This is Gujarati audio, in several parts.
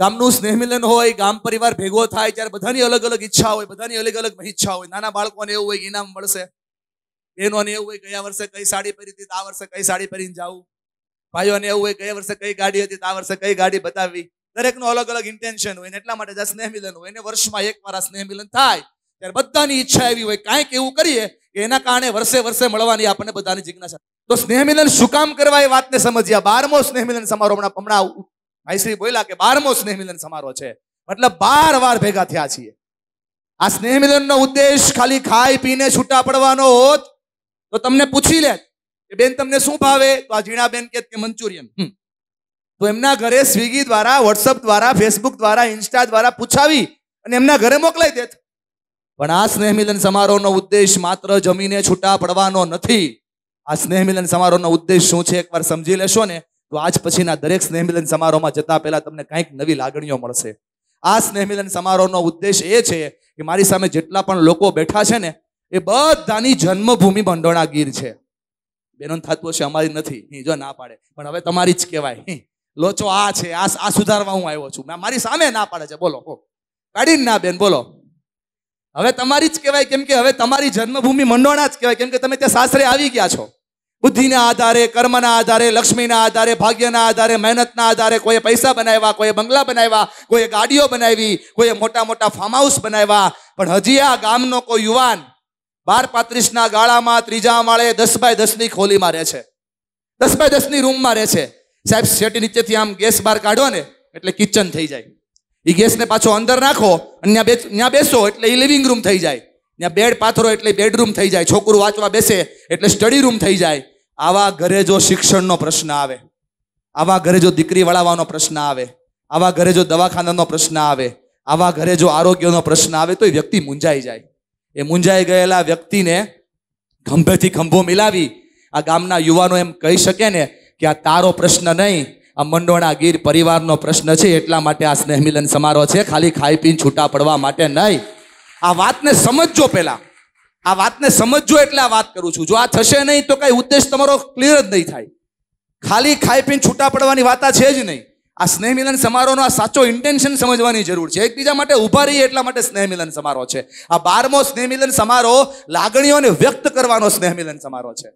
ગામનું સ્નેહમિલન હોય ગામ પરિવાર ભેગો થાય ત્યારે બધાની અલગ અલગ ઈચ્છા હોય બધાની અલગ અલગ ઈચ્છા હોય નાના બાળકોને એવું હોય ઇનામ મળશે બહેનોને એવું હોય ગયા વર્ષે કઈ સાડી પહેરી હતી આ વર્ષે કઈ સાડી પહેરીને જાવું ભાઈઓને એવું હોય ગયા વર્ષે કઈ ગાડી હતી આ વર્ષે કઈ ગાડી બતાવી દરેકનું અલગ અલગ ઇન્ટેન્શન હોય એટલા માટે જ્યાં સ્નેહ મિલન હોય એને વર્ષમાં એક વાર સ્નેહ મિલન થાય ત્યારે બધાની ઈચ્છા એવી હોય કાંઈક એવું કરીએ કે એના કારણે વર્ષે વર્ષે મળવાની આપણને બધાની જિજ્ઞાસા તો સ્નેહ મિલન શું કામ કરવા એ વાતને સમજ્યા બારમો સ્નેહ મિલન સમારોહ હમણાં ભાઈશ્રી બોલ્યા કે બારમો સ્નેહ મિલન સમારોહ છે મતલબ બાર વાર ભેગા થયા છીએ આ સ્નેહ મિલન નો ઉદ્દેશ ખાલી ખાઈ પીને છૂટા પડવાનો હોત તો તમને પૂછી લેત કે બેન તમને શું ભાવે તો આ ઝીણાબેન કે મંચુરિયન તો એમના ઘરે સ્વિગી દ્વારા વોટ્સઅપ દ્વારા ફેસબુક દ્વારા ઇન્સ્ટા દ્વારા પૂછાવી અને એમના ઘરે મોકલાઈ દેત પણ આ સ્નેહ મિલન સમારોહનો ઉદ્દેશ માત્ર જમીને છૂટા પડવાનો નથી આ સ્નેહ મિલન સમારોહનો ઉદ્દેશ શું છે એકવાર સમજી લેશો ને તો આજ પછીના દરેક સ્નેહમિલન સમારોહમાં જતા પહેલા તમને કંઈક નવી લાગણીઓ મળશે આ સ્નેહમિલન સમારોહનો ઉદ્દેશ એ છે કે મારી સામે જેટલા પણ લોકો બેઠા છે ને એ બધાની જન્મભૂમિ ભંડોણા ગીર છે બેનોન થતું હશે અમારી નથી જો ના પાડે પણ હવે તમારી જ કહેવાય લોચો આ છે આ આ સુધારવા હું આવ્યો છું મારી સામે ના પાડે છે બોલો કાઢીને ના બેન બોલો હવે તમારી જ કહેવાય કેમ કે હવે તમારી જન્મભૂમિ મંડોણા જ કહેવાય કેમ કે તમે ત્યાં સાસરે આવી ગયા છો બુદ્ધિના આધારે કર્મના આધારે લક્ષ્મીના આધારે ભાગ્યના આધારે મહેનતના આધારે કોઈએ પૈસા બનાવ્યા કોઈએ બંગલા બનાવ્યા કોઈએ ગાડીઓ બનાવી કોઈએ મોટા મોટા ફાર્મ હાઉસ બનાવ્યા પણ હજી આ ગામનો કોઈ યુવાન બાર પાંત્રીસના ગાળામાં ત્રીજા માળે દસ બાય દસની ખોલીમાં રહે છે દસ બાય દસની રૂમમાં રહે છે સાહેબ શેટી નીચેથી આમ ગેસ બહાર કાઢો ને એટલે કિચન થઈ જાય એ ગેસને પાછો અંદર નાખો અને ત્યાં બેસો એટલે એ લિવિંગ રૂમ થઈ જાય ત્યાં બેડ પાથરો એટલે બેડરૂમ થઈ જાય છોકરું વાંચવા બેસે એટલે સ્ટડી રૂમ થઈ જાય આવા ઘરે જો શિક્ષણનો પ્રશ્ન આવે આવા ઘરે જો દીકરી વળાવવાનો પ્રશ્ન આવે આવા ઘરે જો દવાખાનાનો પ્રશ્ન આવે આવા ઘરે જો આરોગ્યનો પ્રશ્ન આવે તો એ વ્યક્તિ મૂંઝાઈ જાય એ મૂંઝાઈ ગયેલા વ્યક્તિને ખંભેથી ખંભો મિલાવી આ ગામના યુવાનો એમ કહી શકે ને કે આ તારો પ્રશ્ન નહીં આ મંડોણા ગીર પરિવારનો પ્રશ્ન છે એટલા માટે આ સ્નેહમિલન સમારોહ છે ખાલી ખાઈ પીને છૂટા પડવા માટે નહીં આ વાતને સમજજો પહેલા આ વાતને સમજજો એટલે આ વાત કરું છું જો આ થશે નહીં તો કઈ ઉદ્દેશ તમારો ક્લિયર જ નહીં થાય ખાલી ખાઈ પીને છૂટા પડવાની વાત આ છે જ નહીં આ સ્નેહ મિલન સમારોહનો આ સાચો ઇન્ટેન્શન સમજવાની જરૂર છે એકબીજા માટે ઊભા રહીએ એટલા માટે સ્નેહ મિલન સમારોહ છે આ બારમો સ્નેહ મિલન સમારોહ લાગણીઓને વ્યક્ત કરવાનો સ્નેહ મિલન સમારોહ છે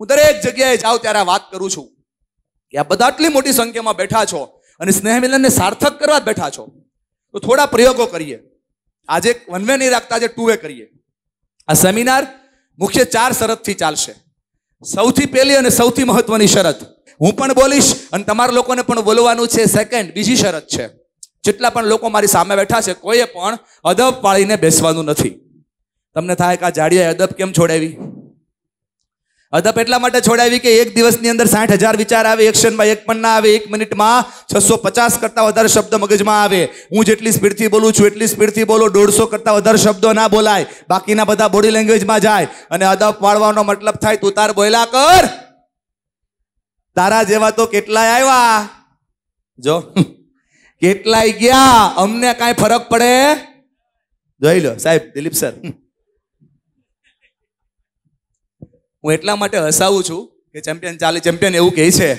હું દરેક જગ્યાએ જાઉં ત્યારે આ વાત કરું છું કે આ બધા આટલી મોટી સંખ્યામાં બેઠા છો અને સ્નેહ મિલનને સાર્થક કરવા બેઠા છો તો થોડા પ્રયોગો કરીએ આજે વન વે નહીં રાખતા આજે ટુ વે કરીએ આ સેમિનાર મુખ્ય ચાર શરતથી ચાલશે સૌથી પહેલી અને સૌથી મહત્વની શરત હું પણ બોલીશ અને તમારા લોકોને પણ બોલવાનું છે સેકન્ડ બીજી શરત છે જેટલા પણ લોકો મારી સામે બેઠા છે કોઈએ પણ અદબ પાળીને બેસવાનું નથી તમને થાય કે આ જાડીએ અદબ કેમ છોડાવી અધપ એટલા માટે છોડાવી કે એક દિવસની અંદર સાઠ હજાર વિચાર આવે એક્શનમાં એક પણ ના આવે એક મિનિટમાં છસો પચાસ કરતા વધારે શબ્દ મગજમાં આવે હું જેટલી સ્પીડથી બોલું છું એટલી સ્પીડથી બોલો દોઢસો કરતાં વધારે શબ્દો ના બોલાય બાકીના બધા બોડી લેંગ્વેજમાં જાય અને અધપ પાડવાનો મતલબ થાય તું તાર બોયલા કર તારા જેવા તો કેટલાય આવ્યા જો કેટલાય ગયા અમને કાંઈ ફરક પડે જોઈ લો સાહેબ દિલીપ સર હું એટલા માટે હસાવું છું કે ચેમ્પિયન ચાલે ચેમ્પિયન એવું કહે છે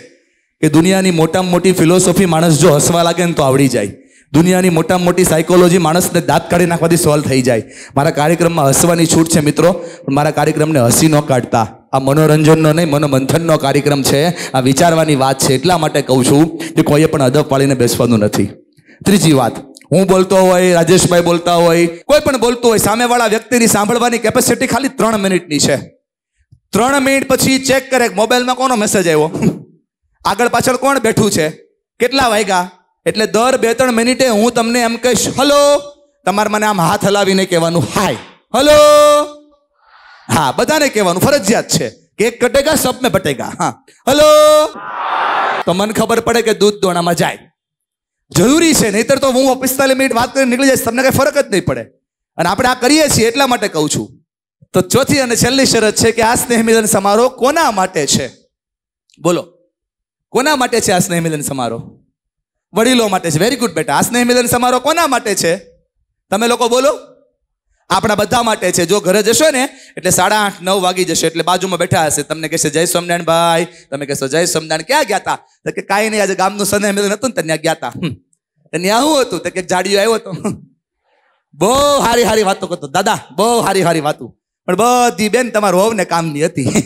કે દુનિયાની મોટામાં મોટી ફિલોસોફી માણસ જો હસવા લાગે ને તો આવડી જાય દુનિયાની મોટામાં મોટી સાયકોલોજી માણસને દાંત કાઢી નાખવાથી સોલ્વ થઈ જાય મારા કાર્યક્રમમાં હસવાની છૂટ છે મિત્રો પણ મારા કાર્યક્રમને હસી ન કાઢતા આ મનોરંજનનો નહીં મનોમંથનનો કાર્યક્રમ છે આ વિચારવાની વાત છે એટલા માટે કહું છું કે કોઈએ પણ અદબ પાડીને બેસવાનું નથી ત્રીજી વાત હું બોલતો હોય રાજેશભાઈ બોલતા હોય કોઈ પણ બોલતો હોય સામેવાળા વ્યક્તિની સાંભળવાની કેપેસિટી ખાલી ત્રણ મિનિટની છે ત્રણ મિનિટ પછી ચેક કરે મોબાઈલમાં કોનો મેસેજ આવ્યો આગળ પાછળ કોણ બેઠું છે કેટલા વાગ્યા એટલે દર બે ત્રણ મિનિટે હું તમને એમ કહીશ હલો તમારે મને આમ હાથ હલાવીને કહેવાનું હાય હલો હા બધાને કહેવાનું ફરજિયાત છે કેક કટેગા સબ પટેગા હા હલો તો મને ખબર પડે કે દૂધ દોણામાં જાય જરૂરી છે નહીતર તો હું પિસ્તાલીસ મિનિટ વાત કરીને નીકળી જઈશ તમને કઈ ફરક જ નહીં પડે અને આપણે આ કરીએ છીએ એટલા માટે કહું છું તો ચોથી અને છેલ્લી શરત છે કે આ સ્નેહ મિલન સમારોહ કોના માટે છે બોલો કોના માટે છે આ સ્નેહ મિલન સમારોહ વડીલો માટે છે વેરી ગુડ બેટા આ સ્નેહ મિલન સમારોહ કોના માટે છે તમે લોકો બોલો આપણા બધા માટે છે જો ઘરે જશો ને એટલે સાડા આઠ નવ વાગી જશે એટલે બાજુમાં બેઠા હશે તમને કહેશે જય સ્વામિનારાયણ ભાઈ તમે કહેશો જય સ્વામિનારાયણ ક્યાં ગયા હતા તો કે કાંઈ નહીં આજે ગામનું સ્નેહ મિલન હતું ને ત્યાં ગયા હતા ત્યાં શું હતું તો કે જાડીઓ આવ્યો હતો બહુ હારી હારી વાતો કરતો દાદા બહુ હારી હારી વાતો પણ બધી બેન તમારું હોવ ને કામની હતી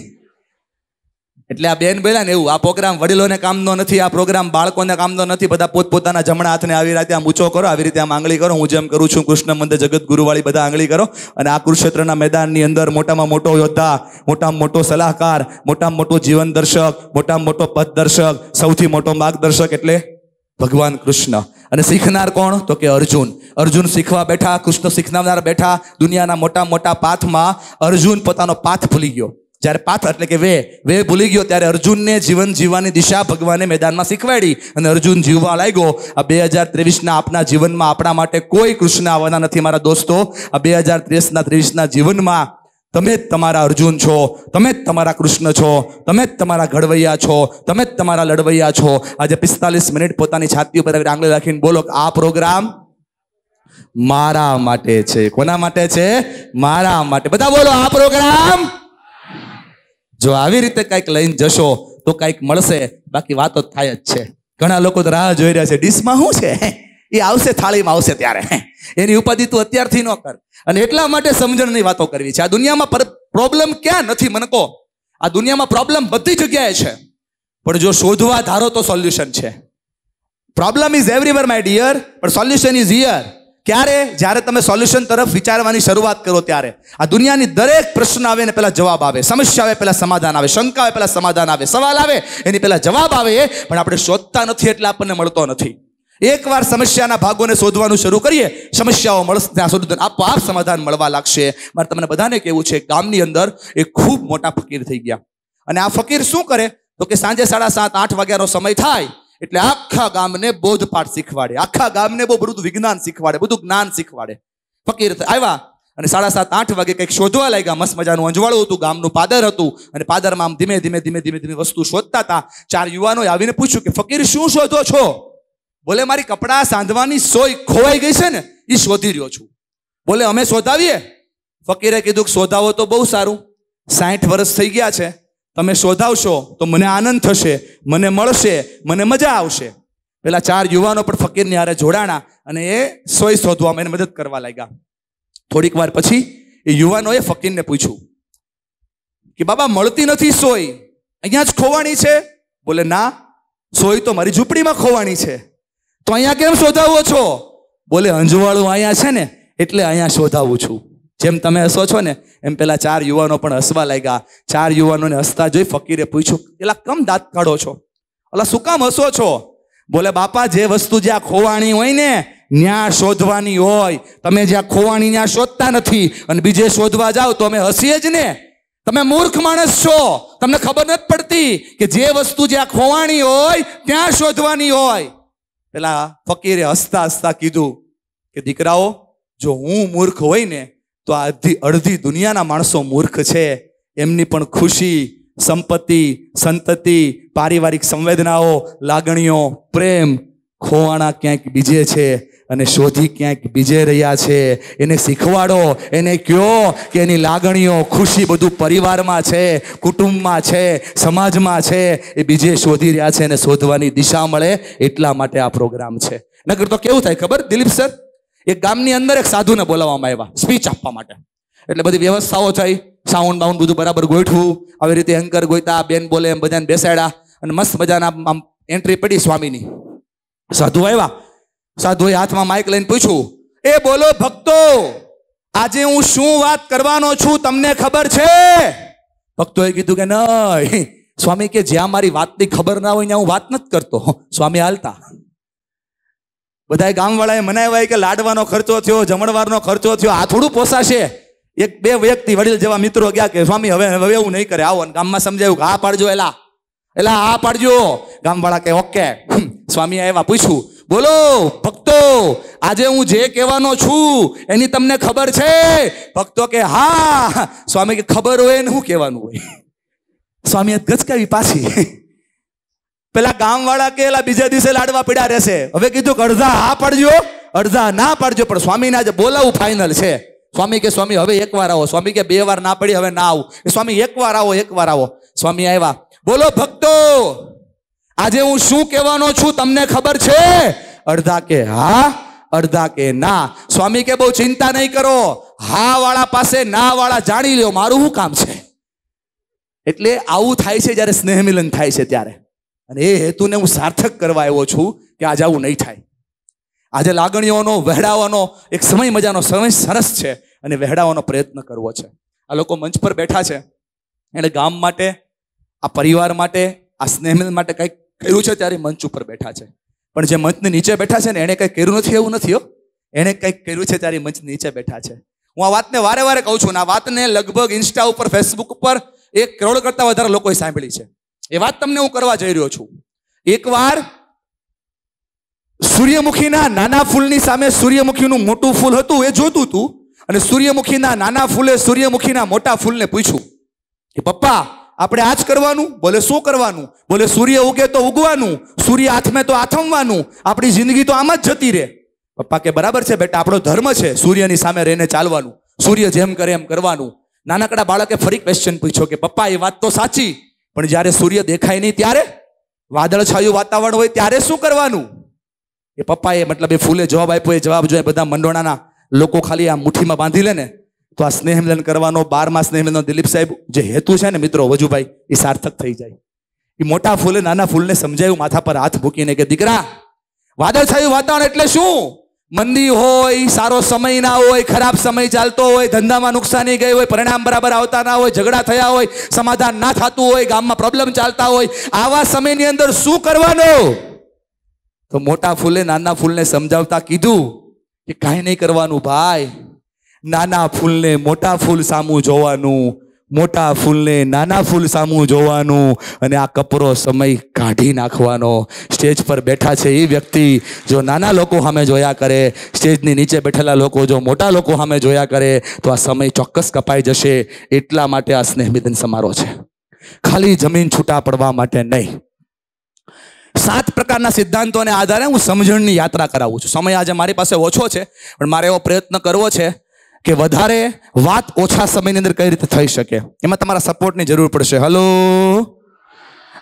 એટલે આ બેન બોલ્યા ને એવું આ પ્રોગ્રામ વડીલોને કામનો નથી આ પ્રોગ્રામ બાળકોને કામનો નથી બધા પોતપોતાના જમણા હાથને આવી રીતે આમ ઊંચો કરો આવી રીતે આમ આંગળી કરો હું જેમ કરું છું કૃષ્ણ મંદિર જગતગુરુવાળી બધા આંગળી કરો અને આ કુરુક્ષેત્રના મેદાનની અંદર મોટામાં મોટો યોદ્ધા મોટામાં મોટો સલાહકાર મોટામાં મોટો જીવન દર્શક મોટામાં મોટો પથ દર્શક સૌથી મોટો માર્ગદર્શક એટલે ભગવાન કૃષ્ણ અને શીખનાર કોણ તો કે અર્જુન અર્જુન શીખવા બેઠા કૃષ્ણ શીખનાર બેઠા દુનિયાના મોટા મોટા પાથમાં અર્જુન પોતાનો પાથ ભૂલી ગયો જ્યારે પાથ એટલે કે વે વે ભૂલી ગયો ત્યારે અર્જુનને જીવન જીવવાની દિશા ભગવાને મેદાનમાં શીખવાડી અને અર્જુન જીવવા લાગ્યો આ બે હજાર ત્રેવીસના આપના જીવનમાં આપણા માટે કોઈ કૃષ્ણ આવવાના નથી મારા દોસ્તો આ બે હજાર ત્રેવીસના ત્રેવીસના જીવનમાં તમે જ તમારા અર્જુન છો તમે જ તમારા કૃષ્ણ છો તમે જ તમારા ઘડવૈયા છો તમે જ તમારા લડવૈયા છો આજે પિસ્તાલીસ મિનિટ પોતાની છાતી ઉપર આંગળી રાખીને બોલો આ પ્રોગ્રામ મારા માટે છે કોના માટે છે મારા માટે બધા બોલો આ પ્રોગ્રામ જો આવી રીતે કંઈક લઈને જશો તો કંઈક મળશે બાકી વાતો થાય જ છે ઘણા લોકો તો રાહ જોઈ રહ્યા છે ડીશમાં શું છે એ આવશે થાળીમાં આવશે ત્યારે એની ઉપાધિ તું અત્યારથી ન કર અને એટલા માટે સમજણની વાતો કરવી છે આ દુનિયામાં પ્રોબ્લેમ ક્યાં નથી મને કહો આ દુનિયામાં પ્રોબ્લેમ બધી જગ્યાએ છે પણ જો શોધવા ધારો તો સોલ્યુશન છે problem is everywhere my dear પણ સોલ્યુશન ઇઝ હિયર ક્યારે જ્યારે તમે સોલ્યુશન તરફ વિચારવાની શરૂઆત કરો ત્યારે આ દુનિયાની દરેક પ્રશ્ન આવે એને પહેલાં જવાબ આવે સમસ્યા આવે પહેલાં સમાધાન આવે શંકા આવે પહેલાં સમાધાન આવે સવાલ આવે એની પહેલાં જવાબ આવે પણ આપણે શોધતા નથી એટલે આપણને મળતો નથી એકવાર સમસ્યાના ભાગોને શોધવાનું શરૂ કરીએ સમસ્યાઓ મળશે ત્યાં શોધન આપોઆપ સમાધાન મળવા લાગશે મારે તમને બધાને કહેવું છે ગામની અંદર એ ખૂબ મોટા ફકીર થઈ ગયા અને આ ફકીર શું કરે તો કે સાંજે સાડા સાત આઠ વાગ્યાનો સમય થાય એટલે આખા ગામને બોધપાઠ શીખવાડે આખા ગામને બહુ બધું વિજ્ઞાન શીખવાડે બધું જ્ઞાન શીખવાડે ફકીર આવ્યા અને સાડા સાત આઠ વાગે કંઈક શોધવા લાગ્યા મસ્ત મજાનું અંજવાળું હતું ગામનું પાદર હતું અને પાદરમાં આમ ધીમે ધીમે ધીમે ધીમે ધીમે વસ્તુ શોધતા હતા ચાર યુવાનોએ આવીને પૂછ્યું કે ફકીર શું શોધો છો બોલે મારી કપડાં સાંધવાની સોય ખોવાઈ ગઈ છે ને એ શોધી રહ્યો છું બોલે અમે શોધાવીએ ફકીરે કીધું કે શોધાવો તો બહુ સારું સાઠ વર્ષ થઈ ગયા છે તમે શોધાવશો તો મને આનંદ થશે મને મળશે મને મજા આવશે પેલા ચાર યુવાનો પણ ફકીરની હારે જોડાણા અને એ સોય શોધવામાં એને મદદ કરવા લાગ્યા થોડીક વાર પછી એ યુવાનોએ ફકીરને પૂછ્યું કે બાબા મળતી નથી સોય અહીંયા જ ખોવાણી છે બોલે ના સોય તો મારી ઝૂંપડીમાં ખોવાણી છે તો અહીંયા કેમ શોધાવો છો બોલે અંજવાળું અહીંયા છે ને એટલે અહીંયા શોધાવું છું જેમ તમે હસો છો ને એમ પેલા ચાર યુવાનો પણ હસવા લાગ્યા ચાર યુવાનોને હસતા જોઈ ફકીરે પૂછ્યું પેલા કમ દાંત કાઢો છો ઓલા શું કામ હસો છો બોલે બાપા જે વસ્તુ જ્યાં ખોવાણી હોય ને ન્યા શોધવાની હોય તમે જ્યાં ખોવાણી ન્યા શોધતા નથી અને બીજે શોધવા જાઓ તો અમે હસીએ જ ને તમે મૂર્ખ માણસ છો તમને ખબર નથી પડતી કે જે વસ્તુ જ્યાં ખોવાણી હોય ત્યાં શોધવાની હોય પેલા ફકીરે હસતા હસતા કીધું કે દીકરાઓ જો હું મૂર્ખ હોય ને તો આ અડધી અડધી દુનિયાના માણસો મૂર્ખ છે એમની પણ ખુશી સંપત્તિ સંતતિ પારિવારિક સંવેદનાઓ લાગણીઓ પ્રેમ ખોવાણા ક્યાંક બીજે છે અને શોધી ક્યાંક બીજે રહ્યા છે એને શીખવાડો એને કયો કે એની લાગણીઓ ખુશી બધું પરિવારમાં છે કુટુંબમાં છે સમાજમાં છે એ બીજે શોધી રહ્યા છે અને શોધવાની દિશા મળે એટલા માટે આ પ્રોગ્રામ છે નગર તો કેવું થાય ખબર દિલીપ સર એક ગામની અંદર એક સાધુને બોલાવવામાં આવ્યા સ્પીચ આપવા માટે એટલે બધી વ્યવસ્થાઓ થઈ સાઉન્ડ બાઉન્ડ બધું બરાબર ગોઠવું આવી રીતે એન્કર ગોઈતા બેન બોલે એમ બધાને બેસાડ્યા અને મસ્ત મજાના આમ એન્ટ્રી પડી સ્વામીની સાધુ આવ્યા સાધુએ હાથમાં માઇક લઈને પૂછ્યું એ બોલો ભક્તો આજે હું શું વાત કરવાનો છું તમને ખબર છે ભક્તોએ કીધું કે નહીં સ્વામી કે જ્યાં મારી વાતની ખબર ના હોય ત્યાં હું વાત નથી કરતો સ્વામી હાલતા બધા ગામવાળાએ મનાવ્યા કે લાડવાનો ખર્ચો થયો જમણવારનો ખર્ચો થયો આ થોડું પોસાશે એક બે વ્યક્તિ વડીલ જેવા મિત્રો ગયા કે સ્વામી હવે હવે એવું નહીં કરે આવો ગામમાં સમજાયું કે હા પાડજો એલા એલા હા પાડજો ગામવાળા કે ઓકે સ્વામી એવા પૂછ્યું બોલો ભક્તો આજે હું જે કહેવાનો છું એની તમને ખબર છે ભક્તો કે હા સ્વામી કે ખબર હોય ને હું કહેવાનું હોય સ્વામીએ ગચકાવી પાછી પેલા ગામવાળા કે બીજા દિવસે લાડવા પીડા રહેશે હવે કીધું કે અડધા હા પાડજો અડધા ના પડજો પણ સ્વામીને આજે બોલાવું ફાઇનલ છે સ્વામી કે સ્વામી હવે એક વાર આવો સ્વામી કે બે વાર ના પડી હવે ના આવું સ્વામી એક વાર આવો એક વાર આવો સ્વામી આવ્યા બોલો ભક્તો આજે હું શું કહેવાનો છું તમને ખબર છે અડધા કે હા અડધા કે ના સ્વામી કે બહુ ચિંતા નહીં કરો હા વાળા પાસે ના વાળા જાણી લ્યો મારું શું કામ છે એટલે આવું થાય છે જ્યારે સ્નેહ મિલન થાય છે ત્યારે અને એ હેતુને હું સાર્થક કરવા આવ્યો છું કે આજે આવું નહીં થાય આજે લાગણીઓનો વહેડાવવાનો એક સમય મજાનો સમય સરસ છે અને વહેડાવાનો પ્રયત્ન કરવો છે આ લોકો મંચ પર બેઠા છે એણે ગામ માટે આ પરિવાર માટે આ સ્નેહમિલ માટે કંઈક કર્યું છે ત્યારે મંચ ઉપર બેઠા છે પણ જે મંચની નીચે બેઠા છે ને એણે કંઈ કર્યું નથી એવું નથી હો એણે કંઈક કર્યું છે ત્યારે મંચ નીચે બેઠા છે હું આ વાતને વારે વારે કહું છું ને આ વાતને લગભગ ઇન્સ્ટા ઉપર ફેસબુક ઉપર એક કરોડ કરતાં વધારે લોકોએ સાંભળી છે એ વાત તમને હું કરવા જઈ રહ્યો છું એકવાર સૂર્યમુખીના નાના ફૂલની સામે સૂર્યમુખીનું મોટું ફૂલ હતું એ જોતું હતું અને સૂર્યમુખીના નાના ફૂલે સૂર્યમુખીના મોટા ફૂલને પૂછ્યું કે પપ્પા આપણે આ જ કરવાનું બોલે શું કરવાનું બોલે સૂર્ય ઉગે તો ઉગવાનું સૂર્ય હાથમે તો આથમવાનું આપણી જિંદગી તો આમ જ જતી રહે પપ્પા કે બરાબર છે બેટા આપણો ધર્મ છે સૂર્યની સામે રહીને ચાલવાનું સૂર્ય જેમ કરે એમ કરવાનું નાનકડા બાળકે ફરી ક્વેશ્ચન પૂછ્યો કે પપ્પા એ વાત તો સાચી પણ જ્યારે સૂર્ય દેખાય નહીં ત્યારે વાદળ છાયું વાતાવરણ હોય ત્યારે શું કરવાનું એ પપ્પાએ મતલબ એ ફૂલે જવાબ આપ્યો એ જવાબ જોઈએ બધા મંડોણાના લોકો ખાલી આ મુઠ્ઠીમાં બાંધી લે ને તો આ સ્નેહમિલન કરવાનો બારમા સ્નેહમિલનનો દિલીપ સાહેબ જે હેતુ છે ને મિત્રો વજુભાઈ એ સાર્થક થઈ જાય એ મોટા ફૂલે નાના ફૂલને સમજાયું માથા પર હાથ મૂકીને કે દીકરા વાદળ છાયું વાતાવરણ એટલે શું મંદી હોય સારો સમય ના હોય ખરાબ સમય ચાલતો હોય ધંધામાં નુકસાની ગઈ હોય પરિણામ બરાબર આવતા ના હોય ઝઘડા થયા હોય સમાધાન ના થતું હોય ગામમાં પ્રોબ્લેમ ચાલતા હોય આવા સમયની અંદર શું કરવાનો તો મોટા ફૂલે નાના ફૂલને સમજાવતા કીધું કે કાંઈ નહીં કરવાનું ભાઈ નાના ફૂલને મોટા ફૂલ સામું જોવાનું મોટા ફૂલને નાના ફૂલ સામું જોવાનું અને આ કપરો સમય કાઢી નાખવાનો સ્ટેજ પર બેઠા છે એ વ્યક્તિ જો નાના લોકો સામે જોયા કરે સ્ટેજની નીચે બેઠેલા લોકો જો મોટા લોકો સામે જોયા કરે તો આ સમય ચોક્કસ કપાઈ જશે એટલા માટે આ સ્નેહમિદન સમારોહ છે ખાલી જમીન છૂટા પડવા માટે નહીં સાત પ્રકારના સિદ્ધાંતોને આધારે હું સમજણની યાત્રા કરાવું છું સમય આજે મારી પાસે ઓછો છે પણ મારે એવો પ્રયત્ન કરવો છે કે વધારે વાત ઓછા સમયની અંદર કઈ રીતે થઈ શકે એમાં તમારા સપોર્ટની જરૂર પડશે હલો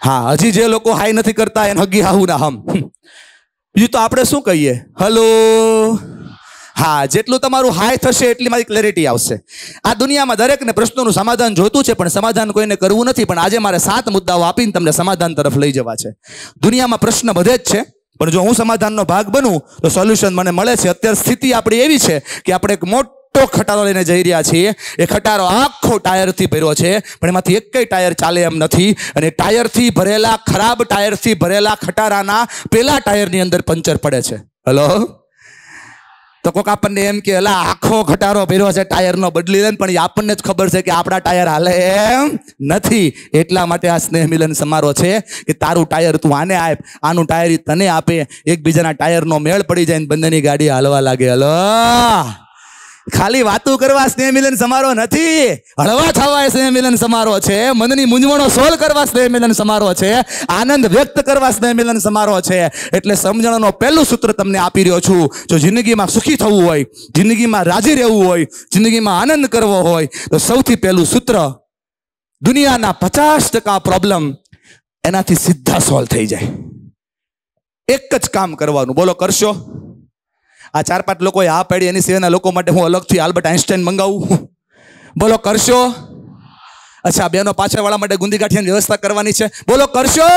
હા હજી જે લોકો હાઈ નથી કરતા એને હગી હાહુ ના હમ બીજું તો આપણે શું કહીએ હલો હા જેટલું તમારું હાઈ થશે એટલી મારી ક્લેરિટી આવશે આ દુનિયામાં દરેકને પ્રશ્નોનું સમાધાન જોતું છે પણ સમાધાન કોઈને કરવું નથી પણ આજે મારે સાત મુદ્દાઓ આપીને તમને સમાધાન તરફ લઈ જવા છે દુનિયામાં પ્રશ્ન બધે જ છે પણ જો હું સમાધાનનો ભાગ બનું તો સોલ્યુશન મને મળે છે અત્યારે સ્થિતિ આપણી એવી છે કે આપણે એક મોટ મોટો ખટારો લઈને જઈ રહ્યા છીએ એ ખટારો આખો ટાયરથી ભર્યો છે પણ એમાંથી એક એકેય ટાયર ચાલે એમ નથી અને ટાયરથી ભરેલા ખરાબ ટાયરથી ભરેલા ખટારાના પેલા ટાયરની અંદર પંચર પડે છે હલો તો કોક આપણને એમ કે અલા આખો ખટારો ભર્યો છે ટાયરનો બદલી લે પણ એ આપણને જ ખબર છે કે આપણા ટાયર હાલે એમ નથી એટલા માટે આ સ્નેહ મિલન સમારોહ છે કે તારું ટાયર તું આને આપ આનું ટાયર તને આપે એકબીજાના ટાયરનો મેળ પડી જાય ને બંનેની ગાડી હાલવા લાગે હલો ખાલી વાતો કરવા સ્નેહ મિલન સમારોહ નથી હળવા થવા સ્નેહ મિલન સમારોહ છે મનની મૂંઝવણો સોલ્વ કરવા સ્નેહ મિલન સમારોહ છે આનંદ વ્યક્ત કરવા સ્નેહ મિલન સમારોહ છે એટલે સમજણનો પહેલું સૂત્ર તમને આપી રહ્યો છું જો જિંદગીમાં સુખી થવું હોય જિંદગીમાં રાજી રહેવું હોય જિંદગીમાં આનંદ કરવો હોય તો સૌથી પહેલું સૂત્ર દુનિયાના પચાસ ટકા પ્રોબ્લેમ એનાથી સીધા સોલ્વ થઈ જાય એક જ કામ કરવાનું બોલો કરશો આ ચાર પાંચ લોકોએ હા પાડી એની સિવાયના લોકો માટે હું અલગથી આલ્બર્ટ આઇન્સ્ટાઈન મંગાવું બોલો કરશો અચ્છા બેનો પાછળવાળા માટે ગુંદી ગાંઠિયાની વ્યવસ્થા કરવાની છે બોલો કરશો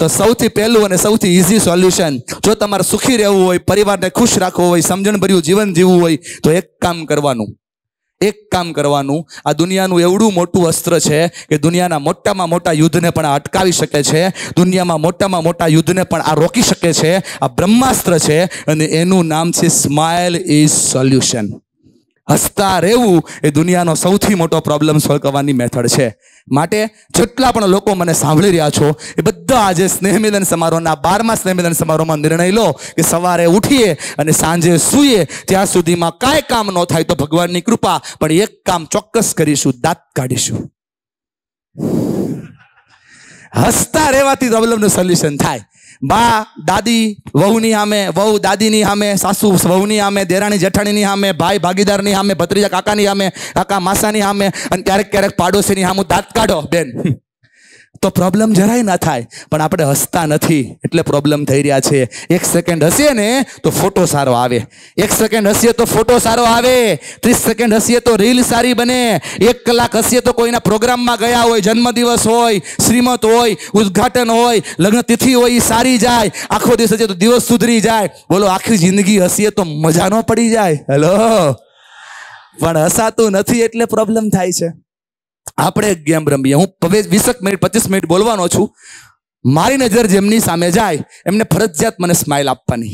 તો સૌથી પહેલું અને સૌથી ઇઝી સોલ્યુશન જો તમારે સુખી રહેવું હોય પરિવારને ખુશ રાખવો હોય સમજણભર્યું જીવન જીવવું હોય તો એક કામ કરવાનું એક કામ કરવાનું આ દુનિયાનું એવડું મોટું અસ્ત્ર છે કે દુનિયાના મોટામાં મોટા યુદ્ધને પણ અટકાવી શકે છે દુનિયામાં મોટામાં મોટા યુદ્ધને પણ આ રોકી શકે છે આ બ્રહ્માસ્ત્ર છે અને એનું નામ છે સ્માઇલ ઇઝ સોલ્યુશન હસતા રહેવું એ દુનિયાનો સૌથી મોટો પ્રોબ્લેમ સોલ્વ કરવાની મેથડ છે માટે જેટલા પણ લોકો મને સાંભળી રહ્યા છો એ બધા આજે સ્નેહમિલન સમારોહના બારમા સ્નેહમિલન સમારોહમાં નિર્ણય લો કે સવારે ઉઠીએ અને સાંજે સૂઈએ ત્યાં સુધીમાં કાંઈ કામ ન થાય તો ભગવાનની કૃપા પણ એક કામ ચોક્કસ કરીશું દાંત કાઢીશું હસતા રહેવાથી પ્રોબ્લેમનું સોલ્યુશન થાય બા દાદી વહુની સામે વહુ દાદીની સામે સાસુ વહુની સામે દેરાણી જેઠાણીની સામે ભાઈ ભાગીદારની સામે ભત્રીજા કાકાની સામે કાકા માસાની સામે અને ક્યારેક ક્યારેક પાડોશીની સામે દાંત કાઢો બેન તો પ્રોબ્લેમ જરાય ના થાય પણ આપણે હસતા નથી એટલે પ્રોબ્લેમ થઈ રહ્યા છે એક સેકન્ડ હસીએ ને તો ફોટો સારો આવે એક સેકન્ડ હસીએ તો ફોટો સારો આવે ત્રીસ સેકન્ડ હસીએ તો રીલ સારી બને એક કલાક હસીએ તો કોઈના પ્રોગ્રામમાં ગયા હોય જન્મદિવસ હોય શ્રીમત હોય ઉદઘાટન હોય લગ્ન તિથિ હોય એ સારી જાય આખો દિવસ હસીએ તો દિવસ સુધરી જાય બોલો આખી જિંદગી હસીએ તો મજા ન પડી જાય હેલો પણ હસાતું નથી એટલે પ્રોબ્લેમ થાય છે આપણે ગેમ રમીએ હું હવે વીસક મિનિટ પચીસ મિનિટ બોલવાનો છું મારી નજર જેમની સામે જાય એમને ફરજિયાત મને સ્માઇલ આપવાની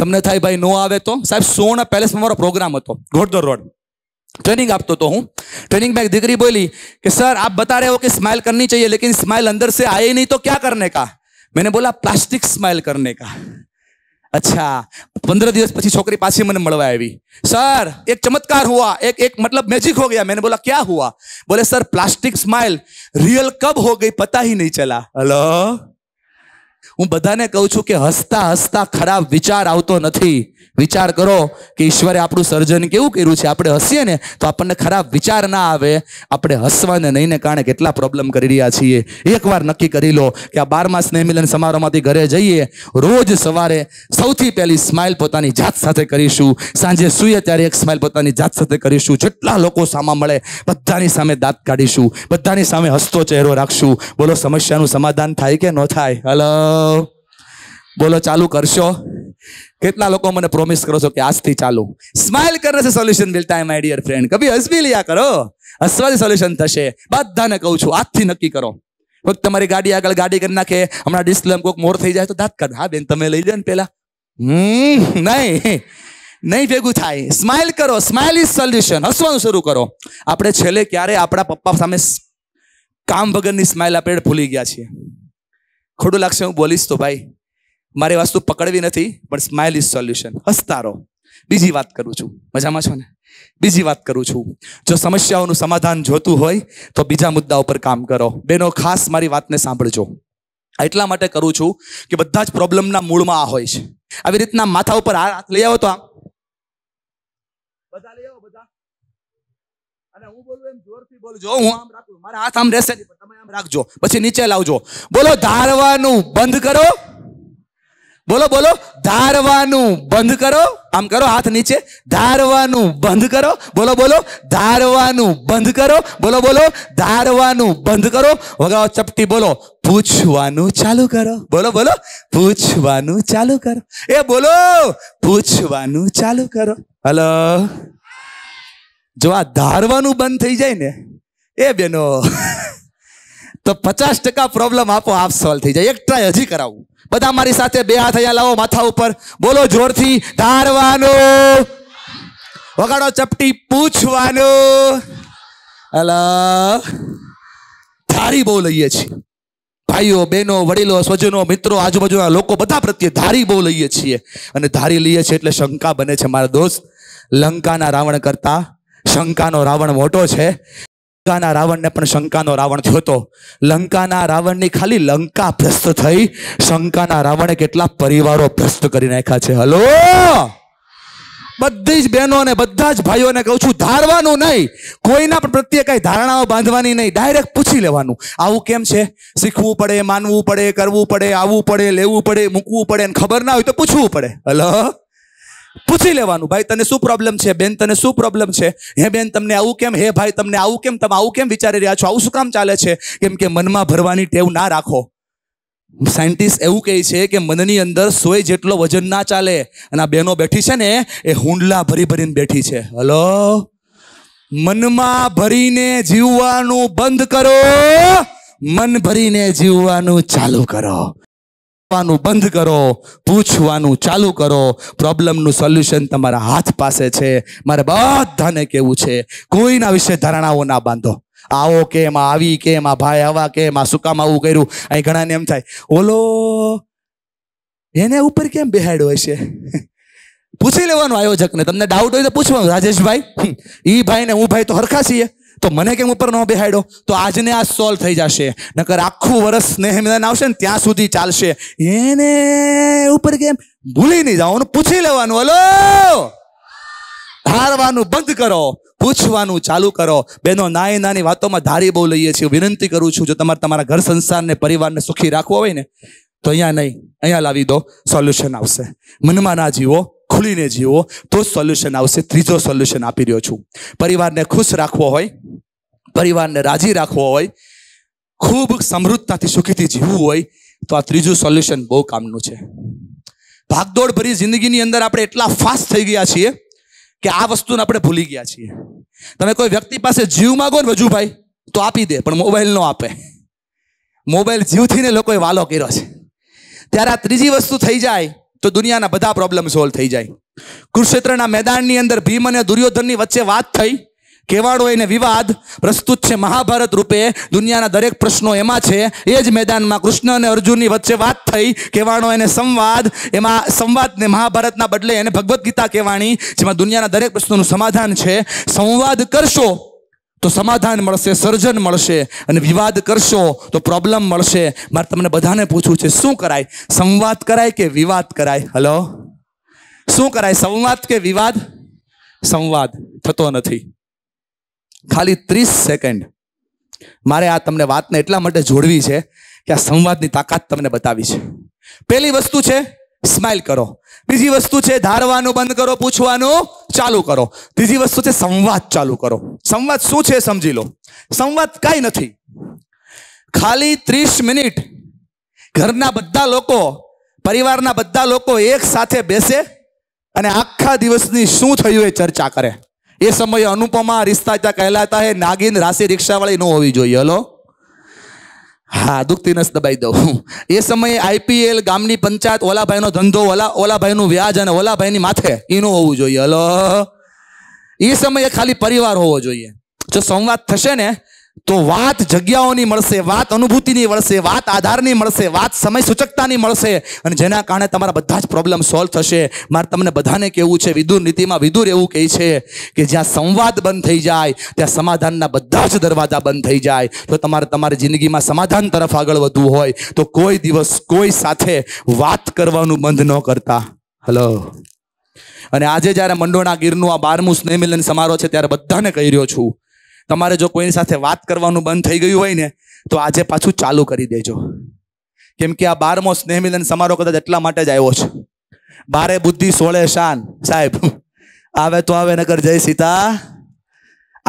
તમને થાય ભાઈ નો આવે તો સાહેબ સોના પેલેસમાં મારો પ્રોગ્રામ હતો ઘોડદોર રોડ ટ્રેનિંગ આપતો હતો હું ટ્રેનિંગ માં દીકરી બોલી કે સર આપ બતા રહે હો કે સ્માઇલ કરની चाहिए लेकिन સ્માઇલ અંદર સે આયે નહીં તો ક્યાં કરને કા મેં બોલા પ્લાસ્ટિક સ્માઇલ કરને કા अच्छा पंद्रह दिवस पीछे છોકરી પાછી મને મળવા આવી સર એક ચમત્કાર एक એક એક मैजिक हो गया मैंने बोला क्या हुआ बोले सर प्लास्टिक स्माइल रियल कब हो गई पता ही नहीं चला हेलो હું બધાને કહું છું કે હસતા હસતા ખરાબ વિચાર આવતો નથી વિચાર કરો કે ઈશ્વરે આપણું સર્જન કેવું કર્યું છે આપણે હસીએ ને તો આપણને ખરાબ વિચાર ના આવે આપણે હસવાને નહીંને કારણે કેટલા પ્રોબ્લેમ કરી રહ્યા છીએ એકવાર નક્કી કરી લો કે આ બારમા સ્નેહ મિલન સમારોહમાંથી ઘરે જઈએ રોજ સવારે સૌથી પહેલી સ્માઇલ પોતાની જાત સાથે કરીશું સાંજે સૂઈએ ત્યારે એક સ્માઇલ પોતાની જાત સાથે કરીશું જેટલા લોકો સામા મળે બધાની સામે દાંત કાઢીશું બધાની સામે હસતો ચહેરો રાખશું બોલો સમસ્યાનું સમાધાન થાય કે ન થાય હલો બોલો ચાલુ કરશો કેટલા લોકો મને પ્રોમિસ કરો છો કે આજથી ચાલુ સ્માઇલ કરે છે સોલ્યુશન મિલતા હે માય ડિયર ફ્રેન્ડ કભી હસબી લિયા કરો હસવાથી સોલ્યુશન થશે બધાને કહું છું આજથી નક્કી કરો ફક્ત તમારી ગાડી આગળ ગાડી કરી નાખે હમણાં ડિસ્પ્લેમ કોઈક મોર થઈ જાય તો દાંત કર હા બેન તમે લઈ જાય ને પેલા હમ નહીં નહીં ભેગું થાય સ્માઇલ કરો સ્માઇલ ઇઝ સોલ્યુશન હસવાનું શરૂ કરો આપણે છેલ્લે ક્યારે આપણા પપ્પા સામે કામ વગરની સ્માઇલ આપણે ભૂલી ગયા છીએ ખોટું લાગશે હું બોલીશ તો ભાઈ મારી વાસ્તુ પકડવી નથી પણ સ્માઇલ ઇઝ સોલ્યુશન હસતારો બીજી વાત કરું છું મજામાં છો ને બીજી વાત કરું છું જો સમસ્યાઓનું સમાધાન જોતું હોય તો બીજા મુદ્દા ઉપર કામ કરો બેનો ખાસ મારી વાતને સાંભળજો એટલા માટે કરું છું કે બધા જ પ્રોબ્લેમના મૂળમાં આ હોય છે આવી રીતના માથા ઉપર હાથ લઈ આવો તો આમ નીચે લાવજો બોલો ધારવાનું બંધ કરો બોલો બોલો ધારવાનું બંધ કરો આમ કરો હાથ નીચે ધારવાનું બંધ કરો બોલો બોલો ધારવાનું બંધ કરો બોલો બોલો ધારવાનું બંધ કરો વગાડો ચપટી બોલો પૂછવાનું ચાલુ કરો બોલો બોલો પૂછવાનું ચાલુ કરો એ બોલો પૂછવાનું ચાલુ કરો હલો જો આ ધારવાનું બંધ થઈ જાય ને એ બેનો તો પચાસ ટકા પ્રોબ્લમ આપો આપ સોલ્વ થઈ જાય એક ટ્રાય હજી કરાવું બધા મારી સાથે બે હાથ અહીંયા લાવો માથા ઉપર બોલો જોરથી ધારવાનું વગાડો ચપટી પૂછવાનું અલા ધારી બહુ લઈએ છીએ ભાઈઓ બહેનો વડીલો સ્વજનો મિત્રો આજુબાજુના લોકો બધા પ્રત્યે ધારી બહુ લઈએ છીએ અને ધારી લઈએ છીએ એટલે શંકા બને છે મારા દોસ્ત લંકાના રાવણ કરતા શંકાનો રાવણ મોટો છે લંકાના રાવણને પણ શંકાનો રાવણ થયો જોતો લંકાના રાવણની ખાલી લંકા ભ્રસ્ત થઈ શંકાના રાવણે કેટલા પરિવારો ભ્રસ્ત કરી નાખ્યા છે હલો બધી જ બહેનોને બધા જ ભાઈઓને કહું છું ધારવાનું નહીં કોઈના પણ પ્રત્યે કઈ ધારણાઓ બાંધવાની નહીં ડાયરેક્ટ પૂછી લેવાનું આવું કેમ છે શીખવું પડે માનવું પડે કરવું પડે આવવું પડે લેવું પડે મૂકવું પડે અને ખબર ના હોય તો પૂછવું પડે હલો પૂછી લેવાનું ભાઈ તને શું પ્રોબ્લેમ છે બેન તને શું પ્રોબ્લેમ છે હે બેન તમને આવું કેમ હે ભાઈ તમને આવું કેમ તમે આવું કેમ વિચારી રહ્યા છો આવું શું કામ ચાલે છે કેમ કે મનમાં ભરવાની ટેવ ના રાખો સાયન્ટિસ્ટ એવું કહે છે કે મનની અંદર સોય જેટલો વજન ના ચાલે અને આ બહેનો બેઠી છે ને એ હુંડલા ભરી ભરીને બેઠી છે હલો મનમાં ભરીને જીવવાનું બંધ કરો મન ભરીને જીવવાનું ચાલુ કરો આપવાનું બંધ કરો પૂછવાનું ચાલુ કરો પ્રોબ્લેમનું સોલ્યુશન તમારા હાથ પાસે છે મારે બધાને કેવું છે કોઈના વિશે ધારણાઓ ના બાંધો આવો કેમ આવી કેમ આ ભાઈ આવા કેમ આ શું કામ આવું કર્યું અહીં ઘણાને એમ થાય ઓલો એને ઉપર કેમ હોય છે પૂછી લેવાનું આયોજકને તમને ડાઉટ હોય તો પૂછવાનું રાજેશભાઈ એ ભાઈ ને હું ભાઈ તો હરખા છીએ તો મને કેમ ઉપર ન બેહાડ્યો તો આજને આ સોલ્વ થઈ જશે નકર આખું વર્ષ સ્નેહ મેદાન આવશે ને ત્યાં સુધી ચાલશે એને ઉપર કેમ ભૂલી નહીં જવાનું પૂછી લેવાનું હલો હારવાનું બંધ કરો પૂછવાનું ચાલુ કરો બેનો નાની નાની વાતોમાં ધારી બહુ લઈએ છીએ વિનંતી કરું છું જો તમારે તમારા ઘર સંસારને પરિવારને સુખી રાખવો હોય ને તો અહીંયા નહીં અહીંયા લાવી દો સોલ્યુશન આવશે મનમાં ના જીવો ભૂલીને જીવો તો સોલ્યુશન આવશે ત્રીજો સોલ્યુશન આપી રહ્યો છું પરિવારને ખુશ રાખવો હોય પરિવારને રાજી રાખવો હોય ખૂબ સમૃદ્ધતાથી સુખીથી જીવવું હોય તો આ ત્રીજું સોલ્યુશન બહુ કામનું છે ભાગદોડ ભરી જિંદગીની અંદર આપણે એટલા ફાસ્ટ થઈ ગયા છીએ કે આ વસ્તુને આપણે ભૂલી ગયા છીએ તમે કોઈ વ્યક્તિ પાસે જીવ માગો ને વજુભાઈ તો આપી દે પણ મોબાઈલ નો આપે મોબાઈલ જીવથી ને લોકોએ વાલો કર્યો છે ત્યારે આ ત્રીજી વસ્તુ થઈ જાય તો દુનિયાના બધા પ્રોબ્લેમ સોલ્વ થઈ જાય કુરુક્ષેત્રના મેદાનની અંદર ભીમ અને દુર્યોધનની વચ્ચે વાત થઈ કેવાડો એને વિવાદ પ્રસ્તુત છે મહાભારત રૂપે દુનિયાના દરેક પ્રશ્નો એમાં છે એ જ મેદાનમાં કૃષ્ણ અને અર્જુનની વચ્ચે વાત થઈ કહેવાનો એને સંવાદ એમાં સંવાદને મહાભારતના બદલે એને ભગવદ્ ગીતા કહેવાની જેમાં દુનિયાના દરેક પ્રશ્નોનું સમાધાન છે સંવાદ કરશો તો સમાધાન મળશે સર્જન મળશે અને વિવાદ કરશો તો પ્રોબ્લેમ મળશે મારે તમને બધાને પૂછવું છે શું કરાય સંવાદ કરાય કે વિવાદ કરાય હલો શું કરાય સંવાદ કે વિવાદ સંવાદ થતો નથી ખાલી ત્રીસ સેકન્ડ મારે આ તમને વાતને એટલા માટે જોડવી છે કે આ સંવાદની તાકાત તમને બતાવી છે પહેલી વસ્તુ છે સ્માઇલ કરો બીજી વસ્તુ છે ધારવાનું બંધ કરો પૂછવાનું ચાલુ કરો ત્રીજી વસ્તુ છે સંવાદ ચાલુ કરો સંવાદ શું છે સમજી લો સંવાદ કાંઈ નથી ખાલી ત્રીસ મિનિટ ઘરના બધા લોકો પરિવારના બધા લોકો એક સાથે બેસે અને આખા દિવસની શું થયું એ ચર્ચા કરે એ સમયે અનુપમા રિશ્તા કહેલાતા હે નાગિન રાશિ રિક્ષાવાળી ન હોવી જોઈએ હલો હા દુખતી નસ દબાઈ દઉં એ સમયે આઈપીએલ ગામની પંચાયત ઓલાભાઈનો ધંધો ઓલા ઓલાભાઈનું વ્યાજ અને ઓલાભાઈની માથે એનું હોવું જોઈએ હલો એ સમયે ખાલી પરિવાર હોવો જોઈએ જો સંવાદ થશે ને તો વાત જગ્યાઓની મળશે વાત અનુભૂતિની મળશે વાત આધારની મળશે વાત સમય સૂચકતાની મળશે અને જેના કારણે તમારા બધા જ પ્રોબ્લેમ સોલ્વ થશે મારે તમને બધાને કહેવું છે વિદુર નીતિમાં વિદુર એવું કહે છે કે જ્યાં સંવાદ બંધ થઈ જાય ત્યાં સમાધાનના બધા જ દરવાજા બંધ થઈ જાય તો તમારે તમારી જિંદગીમાં સમાધાન તરફ આગળ વધવું હોય તો કોઈ દિવસ કોઈ સાથે વાત કરવાનું બંધ ન કરતા હલો અને આજે જ્યારે મંડોણા ગીરનું આ બારમું સ્નેહમિલન સમારોહ છે ત્યારે બધાને કહી રહ્યો છું તમારે જો કોઈની સાથે વાત કરવાનું બંધ થઈ ગયું હોય ને તો આજે પાછું ચાલુ કરી દેજો કેમ કે આ બારમો સ્નેહમિલન સમારોહ કદાચ એટલા માટે જ આવ્યો છે બારે બુદ્ધિ સોળે શાન સાહેબ આવે તો આવે નગર જય સીતા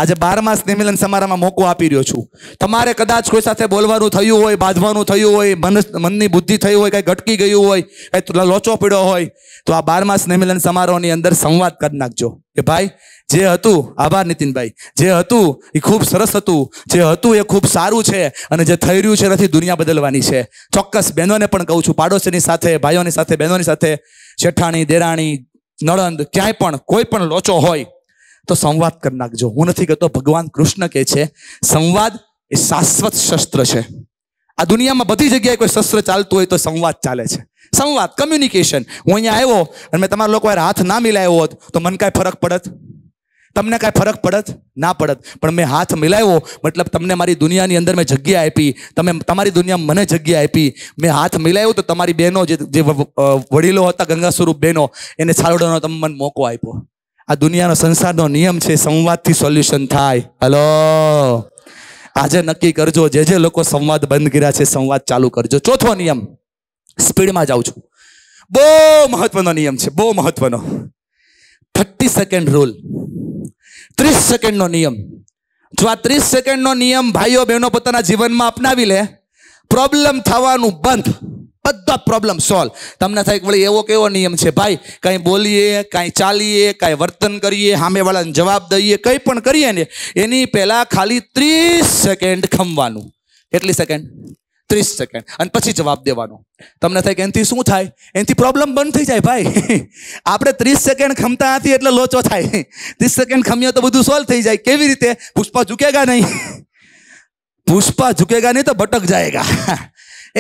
આજે બારમા નિમિલન સમારામાં મોકો આપી રહ્યો છું તમારે કદાચ કોઈ સાથે બોલવાનું થયું હોય બાંધવાનું થયું હોય મન મનની બુદ્ધિ થઈ હોય કંઈ ઘટકી ગયું હોય કંઈ લોચો પીડ્યો હોય તો આ બારમા નિમિલન સમારોહની અંદર સંવાદ કરી નાખજો કે ભાઈ જે હતું આભાર નીતિનભાઈ જે હતું એ ખૂબ સરસ હતું જે હતું એ ખૂબ સારું છે અને જે થઈ રહ્યું છે એનાથી દુનિયા બદલવાની છે ચોક્કસ બહેનોને પણ કહું છું પાડોશીની સાથે ભાઈઓની સાથે બહેનોની સાથે શેઠાણી દેરાણી નળંદ ક્યાંય પણ કોઈ પણ લોચો હોય તો સંવાદ કરી નાખજો હું નથી કહેતો ભગવાન કૃષ્ણ કહે છે સંવાદ એ શાશ્વત શસ્ત્ર છે આ દુનિયામાં બધી જગ્યાએ કોઈ શસ્ત્ર ચાલતું હોય તો સંવાદ ચાલે છે સંવાદ કમ્યુનિકેશન હું અહીંયા આવ્યો અને મેં તમારા લોકો હાથ ના મિલાવ્યો હોત તો મને કાંઈ ફરક પડત તમને કાંઈ ફરક પડત ના પડત પણ મેં હાથ મિલાવ્યો મતલબ તમને મારી દુનિયાની અંદર મેં જગ્યા આપી તમે તમારી દુનિયામાં મને જગ્યા આપી મેં હાથ મિલાવ્યો તો તમારી બહેનો જે જે વડીલો હતા ગંગા સ્વરૂપ બહેનો એને છાલોડાનો તમે મને મોકો આપ્યો આ દુનિયાનો સંસારનો નિયમ છે સંવાદથી સોલ્યુશન થાય હલો આજે નક્કી કરજો જે જે લોકો સંવાદ બંધ કર્યા છે સંવાદ ચાલુ કરજો ચોથો નિયમ સ્પીડમાં જાઉં છું બહુ મહત્વનો નિયમ છે બહુ મહત્વનો થર્ટી સેકન્ડ રૂલ ત્રીસ સેકન્ડનો નિયમ જો આ ત્રીસ સેકન્ડનો નિયમ ભાઈઓ બહેનો પોતાના જીવનમાં અપનાવી લે પ્રોબ્લેમ થવાનું બંધ બધા પ્રોબ્લેમ સોલ્વ તમને થાય વળી એવો કેવો નિયમ છે ભાઈ કાંઈ બોલીએ કાંઈ ચાલીએ કાંઈ વર્તન કરીએ સામેવાળાને જવાબ દઈએ કંઈ પણ કરીએ ને એની પહેલાં ખાલી ત્રીસ સેકન્ડ ખમવાનું કેટલી સેકન્ડ ત્રીસ સેકન્ડ અને પછી જવાબ દેવાનો તમને થાય કે એનાથી શું થાય એનાથી પ્રોબ્લેમ બંધ થઈ જાય ભાઈ આપણે ત્રીસ સેકન્ડ ખમતા નથી એટલે લોચો થાય ત્રીસ સેકન્ડ ખમીએ તો બધું સોલ્વ થઈ જાય કેવી રીતે પુષ્પા ઝુકેગા નહીં પુષ્પા ઝુકેગા નહીં તો ભટક જાયગા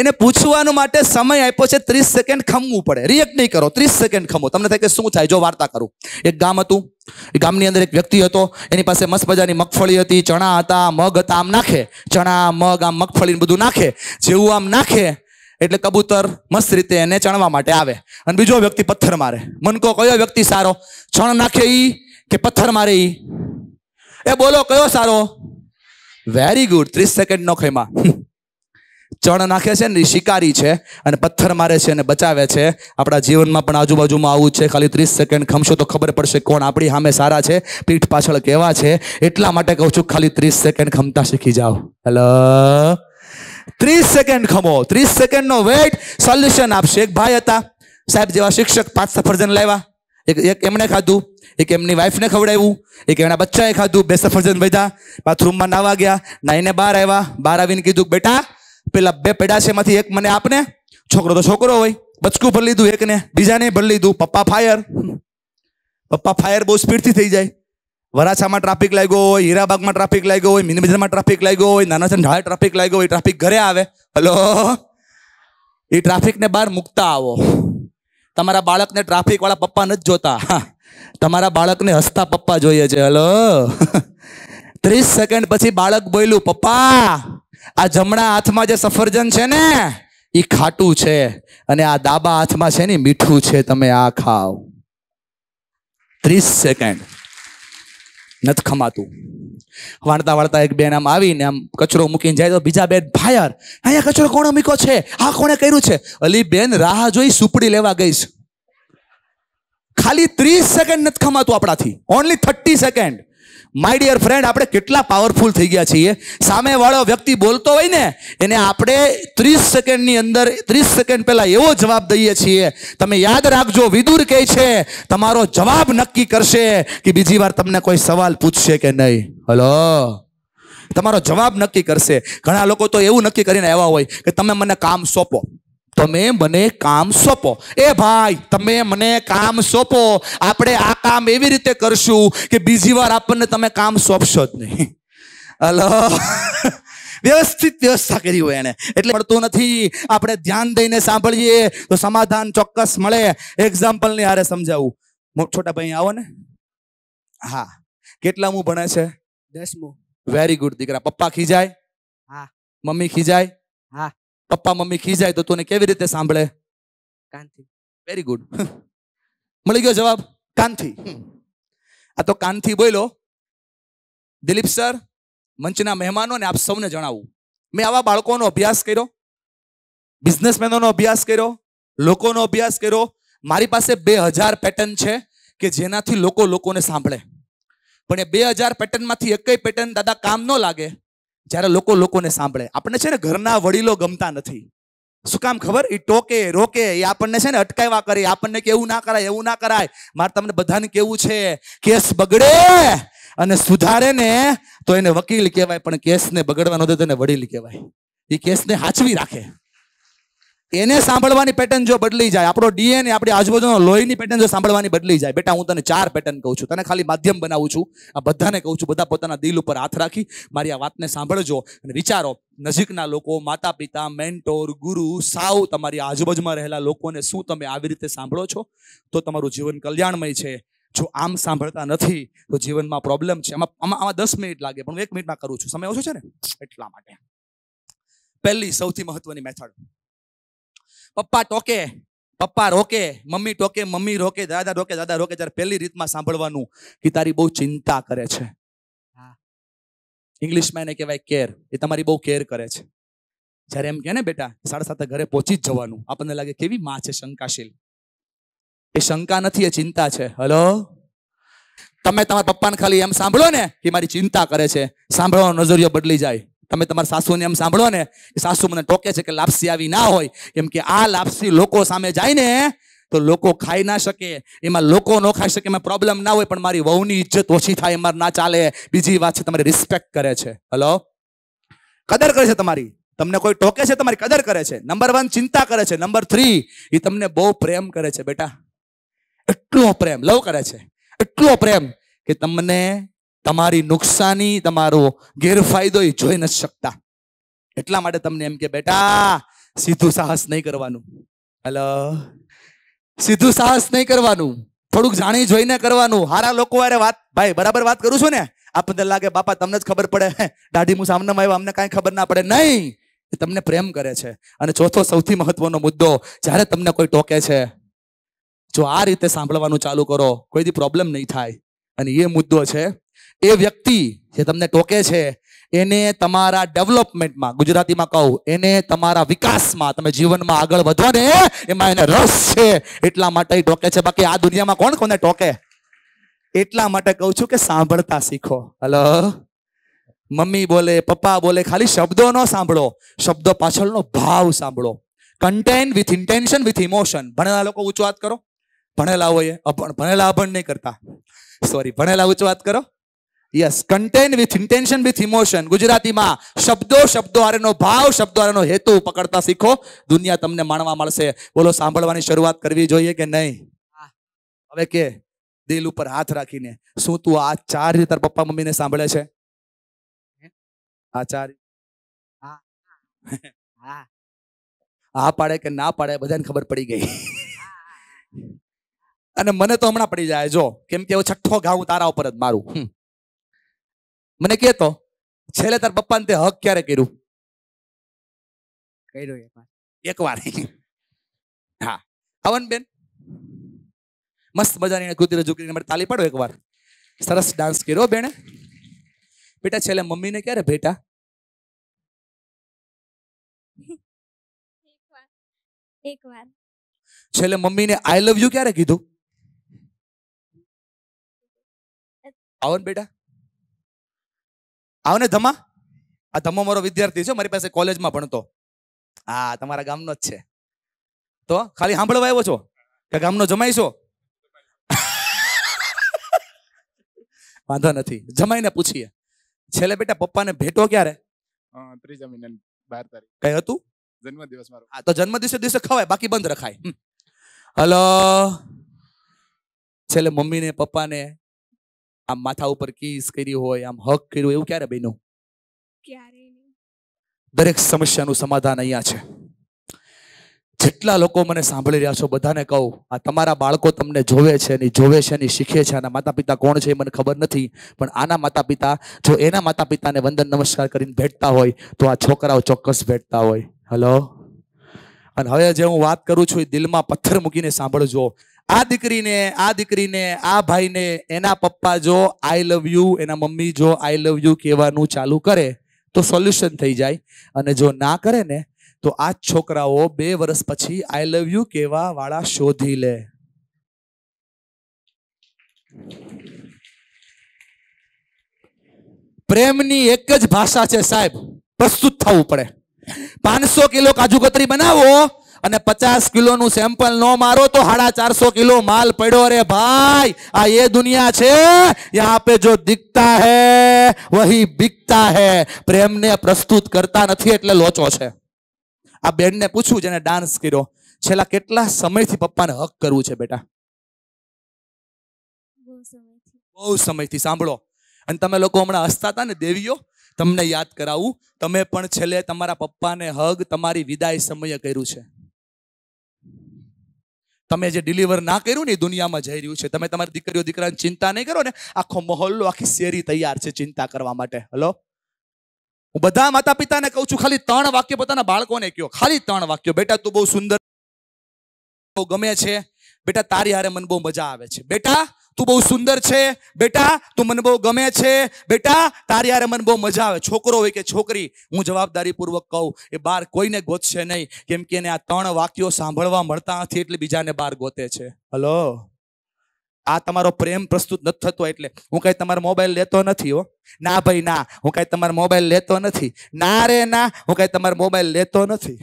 એને પૂછવાનું માટે સમય આપ્યો છે ત્રીસ સેકન્ડ ખમવું પડે રિએક્ટ નહીં કરો ત્રીસ સેકન્ડ ખમો તમને થાય કે શું થાય જો વાર્તા કરું એક ગામ હતું એ ગામની અંદર એક વ્યક્તિ હતો એની પાસે મસ્ત મજાની મગફળી હતી ચણા હતા મગ હતા આમ નાખે ચણા મગ આમ મગફળી બધું નાખે જેવું આમ નાખે એટલે કબૂતર મસ્ત રીતે એને ચણવા માટે આવે અને બીજો વ્યક્તિ પથ્થર મારે મન કહો કયો વ્યક્તિ સારો ચણ નાખે ઈ કે પથ્થર મારે ઈ એ બોલો કયો સારો વેરી ગુડ ત્રીસ સેકન્ડ નો ખેમાં ચણ નાખે છે ને એ શિકારી છે અને પથ્થર મારે છે અને બચાવે છે આપણા જીવનમાં પણ આજુબાજુમાં આવું છે ખાલી ત્રીસ સેકન્ડ ખમશો તો ખબર પડશે કોણ આપણી સામે સારા છે પીઠ પાછળ કેવા છે એટલા માટે કહું છું ખાલી ત્રીસ સેકન્ડ ખમતા શીખી જાઓ હેલો ત્રીસ સેકન્ડ ખમો ત્રીસ સેકન્ડનો વેટ સોલ્યુશન આપશે એક ભાઈ હતા સાહેબ જેવા શિક્ષક પાંચ સફરજન લાવ્યા એક એક એમણે ખાધું એક એમની વાઈફને ખવડાવ્યું એક એમના બચ્ચાએ ખાધું બે સફરજન વધ્યા બાથરૂમમાં નાવા ગયા નાઈને બહાર આવ્યા બહાર આવીને કીધું બેટા પેલા બે પેડાશેમાંથી એક મને આપને છોકરો તો છોકરો હોય બચકું ભરી લીધું એકને બીજાને ભરી લીધું પપ્પા ફાયર પપ્પા ફાયર બહુ સ્પીડથી થઈ જાય વરાછામાં ટ્રાફિક લાગ્યો હોય હીરાબાગમાં ટ્રાફિક લાગ્યો હોય મિનબજારમાં ટ્રાફિક લાગ્યો હોય નાના ઢાળે ટ્રાફિક લાગ્યો હોય ટ્રાફિક ઘરે આવે હલો એ ટ્રાફિકને બહાર મૂકતા આવો તમારા બાળકને ટ્રાફિકવાળા પપ્પા નથી જોતા તમારા બાળકને હસતા પપ્પા જોઈએ છે હલો ત્રીસ સેકન્ડ પછી બાળક બોલ્યું પપ્પા આ જમણા હાથમાં જે સફરજન છે ને એ ખાટું છે અને આ દાબા હાથમાં છે ને મીઠું છે તમે આ ખાવ ત્રીસ સેકન્ડ નથી ખમાતું વાળતા વાળતા એક બેન આમ આવીને આમ કચરો મૂકીને જાય તો બીજા બેન ફાયર અહીંયા કચરો કોણે મૂક્યો છે આ કોણે કર્યું છે અલી બેન રાહ જોઈ સુપડી લેવા ગઈ ખાલી ત્રીસ સેકન્ડ નથી ખમાતું આપણાથી only thirty second my dear friend આપણે કેટલા પાવરફુલ થઈ ગયા છીએ સામેવાળો વ્યક્તિ બોલતો હોય ને એને આપણે ત્રીસ સેકન્ડની અંદર ત્રીસ સેકન્ડ પહેલાં એવો જવાબ દઈએ છીએ તમે યાદ રાખજો વિદુર કહે છે તમારો જવાબ નક્કી કરશે કે બીજી વાર તમને કોઈ સવાલ પૂછશે કે નહીં હલો તમારો જવાબ નક્કી કરશે ઘણા લોકો તો એવું નક્કી કરીને આવ્યા હોય કે તમે મને કામ સોંપો તમે મને કામ સોંપો એ ભાઈ તમે મને કામ સોંપો આપણે આ કામ એવી રીતે કરશું કે બીજી વાર આપણને તમે કામ સોંપશો જ નહીં હલો વ્યવસ્થિત વ્યવસ્થા કરી હોય એને એટલે મળતું નથી આપણે ધ્યાન દઈને સાંભળીએ તો સમાધાન ચોક્કસ મળે એક્ઝામ્પલની હારે સમજાવું છોટા ભાઈ આવો ને હા કેટલામું ભણે છે દસમું વેરી ગુડ દીકરા પપ્પા ખીજાય હા મમ્મી ખીજાય હા પપ્પા મમ્મી ખીજાય તો તને કેવી રીતે સાંભળે કાનથી વેરી ગુડ મળી ગયો જવાબ કાનથી આ તો કાનથી બોલો દિલીપ સર મંચના મહેમાનોને આપ સૌને જણાવું મેં આવા બાળકોનો અભ્યાસ કર્યો બિઝનેસમેનોનો અભ્યાસ કર્યો લોકોનો અભ્યાસ કર્યો મારી પાસે બે હજાર પેટર્ન છે કે જેનાથી લોકો લોકોને સાંભળે પણ એ બે હજાર પેટર્નમાંથી એકય પેટર્ન દાદા કામ ન લાગે જ્યારે લોકો લોકોને સાંભળે આપણને છે ને ઘરના વડીલો ગમતા નથી શું કામ ખબર એ ટોકે રોકે એ આપણને છે ને અટકાવ્યા કરે આપણને કેવું ના કરાય એવું ના કરાય મારે તમને બધાને કેવું છે કેસ બગડે અને સુધારે ને તો એને વકીલ કહેવાય પણ કેસને બગડવા ન દે તેને વડીલ કહેવાય એ કેસને હાચવી રાખે એને સાંભળવાની પેટર્ન જો બદલી જાય આપણો ડીએનએ આપણી આજુબાજુનો લોહીની પેટર્ન જો સાંભળવાની બદલી જાય બેટા હું તને ચાર પેટર્ન કહું છું તને ખાલી માધ્યમ બનાવું છું આ બધાને કહું છું બધા પોતાના દિલ ઉપર હાથ રાખી મારી આ વાતને સાંભળજો અને વિચારો નજીકના લોકો માતા પિતા મેન્ટોર ગુરુ સાવ તમારી આજુબાજુમાં રહેલા લોકોને શું તમે આવી રીતે સાંભળો છો તો તમારું જીવન કલ્યાણમય છે જો આમ સાંભળતા નથી તો જીવનમાં પ્રોબ્લેમ છે આમાં આમાં દસ મિનિટ લાગે પણ હું એક મિનિટમાં કરું છું સમય ઓછો છે ને એટલા માટે પહેલી સૌથી મહત્વની મેથડ પપ્પા ટોકે પપ્પા રોકે મમ્મી ટોકે મમ્મી રોકે દાદા રોકે દાદા રોકે જ્યારે પહેલી રીતમાં સાંભળવાનું કે તારી બહુ ચિંતા કરે છે ઇંગ્લિશમાં એને કહેવાય કેર એ તમારી બહુ કેર કરે છે જ્યારે એમ કહે ને બેટા સાડા સાતે ઘરે પહોંચી જ જવાનું આપણને લાગે કેવી માં છે શંકાશીલ એ શંકા નથી એ ચિંતા છે હલો તમે તમારા પપ્પાને ખાલી એમ સાંભળો ને કે મારી ચિંતા કરે છે સાંભળવાનો નજરિયો બદલી જાય તમે તમારા સાસુને એમ સાંભળો ને સાસુ મને ટોકે છે કે લાપસી આવી ના હોય કેમ કે આ લાપસી લોકો સામે જાય ને તો લોકો ખાઈ ના શકે એમાં લોકો ન ખાઈ શકે એમાં પ્રોબ્લેમ ના હોય પણ મારી વહુની ઇજ્જત ઓછી થાય એમાં ના ચાલે બીજી વાત છે તમારી રિસ્પેક્ટ કરે છે હલો કદર કરે છે તમારી તમને કોઈ ટોકે છે તમારી કદર કરે છે નંબર વન ચિંતા કરે છે નંબર થ્રી એ તમને બહુ પ્રેમ કરે છે બેટા એટલો પ્રેમ લવ કરે છે એટલો પ્રેમ કે તમને તમારી નુકસાની તમારો ગેરફાયદો એ જોઈ નથી શકતા એટલા માટે તમને એમ કે બેટા સીધું સાહસ નહીં કરવાનું હલો સીધું સાહસ નહીં કરવાનું થોડુંક જાણી જોઈને કરવાનું હારા લોકો અરે વાત ભાઈ બરાબર વાત કરું છું ને આપણને લાગે બાપા તમને જ ખબર પડે દાઢી હું સામનામાં આવ્યો અમને કાંઈ ખબર ના પડે નહીં એ તમને પ્રેમ કરે છે અને ચોથો સૌથી મહત્વનો મુદ્દો જ્યારે તમને કોઈ ટોકે છે જો આ રીતે સાંભળવાનું ચાલુ કરો કોઈથી પ્રોબ્લેમ નહીં થાય અને એ મુદ્દો છે એ વ્યક્તિ જે તમને ટોકે છે એને તમારા ડેવલપમેન્ટમાં ગુજરાતીમાં કહું એને તમારા વિકાસમાં તમે જીવનમાં આગળ વધો ને એમાં એને રસ છે એટલા માટે ટોકે છે બાકી આ દુનિયામાં કોણ કોને ટોકે એટલા માટે કહું છું કે સાંભળતા શીખો હલો મમ્મી બોલે પપ્પા બોલે ખાલી શબ્દો ન સાંભળો શબ્દો પાછળનો ભાવ સાંભળો content with intention with emotion ભણેલા લોકો ઊંચો વાત કરો ભણેલા હોય અભણ ભણેલા અભણ નહીં કરતા સોરી ભણેલા ઊંચો વાત કરો yes content with intention with emotion ગુજરાતીમાં શબ્દો શબ્દો હારેનો ભાવ શબ્દો હારેનો હેતુ પકડતા શીખો દુનિયા તમને માણવા મળશે બોલો સાંભળવાની શરૂઆત કરવી જોઈએ કે નહીં હવે કે દિલ ઉપર હાથ રાખીને શું તું આ ચાર રીતે પપ્પા મમ્મીને સાંભળે છે આ ચાર આ પાડે કે ના પાડે બધાને ખબર પડી ગઈ અને મને તો હમણાં પડી જાય જો કેમ કે છઠ્ઠો ઘાઉં તારા ઉપર જ મારું મને કહેતો છેલ્લે તાર પપ્પાને તે હક ક્યારે કર્યું કર્યું વાર હા આવન બેન મસ્ત મજાની એને કૃતિ રજૂ કરીને તાલી પાડો વાર સરસ ડાન્સ કર્યો બેને બેટા છેલ્લે મમ્મીને ક્યારે બેટા છેલ્લે મમ્મીને આઈ લવ યુ ક્યારે કીધું આવન બેટા આવને ધમા આ ધમો મારો વિદ્યાર્થી છે મારી પાસે કોલેજમાં ભણતો હા તમારા ગામનો જ છે તો ખાલી સાંભળવા આવ્યો છો કે ગામનો જમાઈ છો વાંધો નથી જમાઈને પૂછીએ છેલ્લે બેટા પપ્પાને ભેટો ક્યારે ત્રીજા મહિનાની બાર તારીખ કઈ હતું જન્મદિવસ મારો હા તો જન્મદિવસે દિવસે ખવાય બાકી બંધ રખાય હલો છેલ્લે મમ્મીને પપ્પાને આમ માથા ઉપર કીસ કરી હોય આમ હક કર્યું એવું ક્યારે બન્યું દરેક સમસ્યાનું સમાધાન અહીંયા છે જેટલા લોકો મને સાંભળી રહ્યા છો બધાને કહું આ તમારા બાળકો તમને જોવે છે ને જોવે છે ને શીખે છે આના માતા પિતા કોણ છે એ મને ખબર નથી પણ આના માતા પિતા જો એના માતા પિતાને વંદન નમસ્કાર કરીને ભેટતા હોય તો આ છોકરાઓ ચોક્કસ ભેટતા હોય હલો અને હવે જે હું વાત કરું છું એ દિલમાં પથ્થર મૂકીને સાંભળજો આ દીકરીને આ દીકરીને આ ભાઈને એના પપ્પા જો આઈ લવ યુ એના મમ્મી જો આઈ લવ યુ કહેવાનું ચાલુ કરે તો સોલ્યુશન થઈ જાય અને જો ના કરે ને તો આ છોકરાઓ બે વર્ષ પછી આઈ લવ યુ કહેવા વાળા શોધી લે પ્રેમની એક જ ભાષા છે સાહેબ પ્રસ્તુત થવું પડે પાંચસો કિલો કાજુ કતરી બનાવો અને પચાસ કિલોનું સેમ્પલ નો મારો તો સાડા ચારસો કિલો માલ પડ્યો રે ભાઈ આ એ દુનિયા છે યહાં પે જો દીખતા હે વહી બિકતા હે પ્રેમને પ્રસ્તુત કરતા નથી એટલે લોચો છે આ બેનને પૂછ્યું જેને ડાન્સ કર્યો છેલ્લા કેટલા સમયથી પપ્પાને હક કરવું છે બેટા બહુ સમયથી સાંભળો અને તમે લોકો હમણાં હસતા હતા ને દેવીઓ તમને યાદ કરાવું તમે પણ છેલ્લે તમારા પપ્પાને હગ તમારી વિદાય સમયે કર્યું છે તમે જે ડિલિવર ના કર્યું ને એ દુનિયામાં જઈ રહ્યું છે તમે તમારી દીકરીઓ દીકરાની ચિંતા નહીં કરો ને આખો મહોલ્લો આખી શેરી તૈયાર છે ચિંતા કરવા માટે હલો હું બધા માતા પિતાને કહું છું ખાલી ત્રણ વાક્ય પોતાના બાળકોને કહો ખાલી ત્રણ વાક્યો બેટા તું બહુ સુંદર બહુ ગમે છે બેટા તારી હારે મને બહુ મજા આવે છે બેટા તું બહુ સુંદર છે બેટા તું મને બહુ ગમે છે બેટા તારી યારે મને બહુ મજા આવે છોકરો હોય કે છોકરી હું જવાબદારીપૂર્વક કહું એ બાર કોઈને ગોતશે નહીં કેમ કે એને આ ત્રણ વાક્યો સાંભળવા મળતા નથી એટલે બીજાને બાર ગોતે છે હલો આ તમારો પ્રેમ પ્રસ્તુત નથી થતો એટલે હું કાંઈ તમારો મોબાઈલ લેતો નથી હો ના ભાઈ ના હું કાંઈ તમારો મોબાઈલ લેતો નથી ના રે ના હું કાંઈ તમારો મોબાઈલ લેતો નથી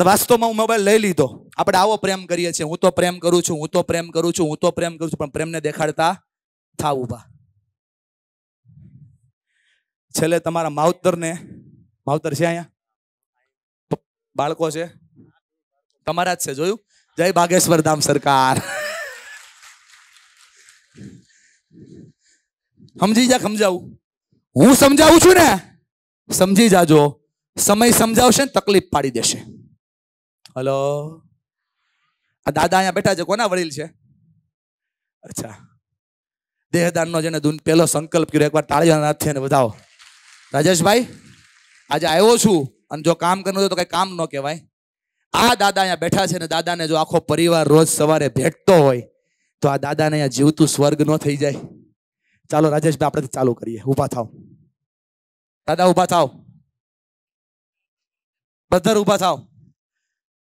પણ વાસ્તવમાં હું મોબાઈલ લઈ લીધો આપણે આવો પ્રેમ કરીએ છીએ હું તો પ્રેમ કરું છું હું તો પ્રેમ કરું છું હું તો પ્રેમ કરું છું પણ પ્રેમને દેખાડતા થા ઊભા છેલ્લે તમારા માવતરને માવતર છે અહીંયા બાળકો છે તમારા જ છે જોયું જય બાગેશ્વર ધામ સરકાર સમજી જા સમજાવું હું સમજાવું છું ને સમજી જાજો સમય સમજાવશે ને તકલીફ પાડી દેશે હલો આ દાદા અહીંયા બેઠા છે કોના વડીલ છે અચ્છા દેહદાનનો જેને દુન પહેલો સંકલ્પ કર્યો એકવાર તાળીઓના નાથ છે વધાવો રાજેશભાઈ આજે આવ્યો છું અને જો કામ કરવું તો કંઈ કામ ન કહેવાય આ દાદા અહીંયા બેઠા છે ને દાદાને જો આખો પરિવાર રોજ સવારે ભેટતો હોય તો આ દાદાને અહીંયા જીવતું સ્વર્ગ ન થઈ જાય ચાલો રાજેશભાઈ આપણે ચાલુ કરીએ ઊભા થાવ દાદા ઊભા થાવ બધા ઊભા થાવ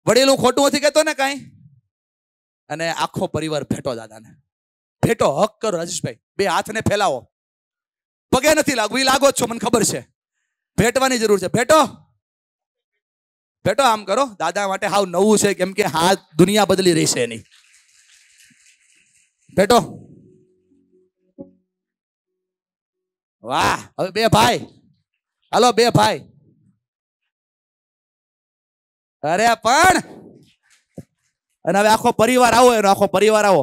વડીલ હું ખોટું નથી કહેતો ને કાંઈ અને આખો પરિવાર ભેટો દાદાને ભેટો હક કરો રાજેશભાઈ બે હાથને ફેલાવો પગે નથી લાગવું એ લાગો જ છો મને ખબર છે ભેટવાની જરૂર છે ભેટો ભેટો આમ કરો દાદા માટે હાવ નવું છે કેમ કે હા દુનિયા બદલી રહી છે એની ભેટો વાહ હવે બે ભાઈ હાલો બે ભાઈ અરે પણ અને હવે આખો પરિવાર આવો એનો આખો પરિવાર આવો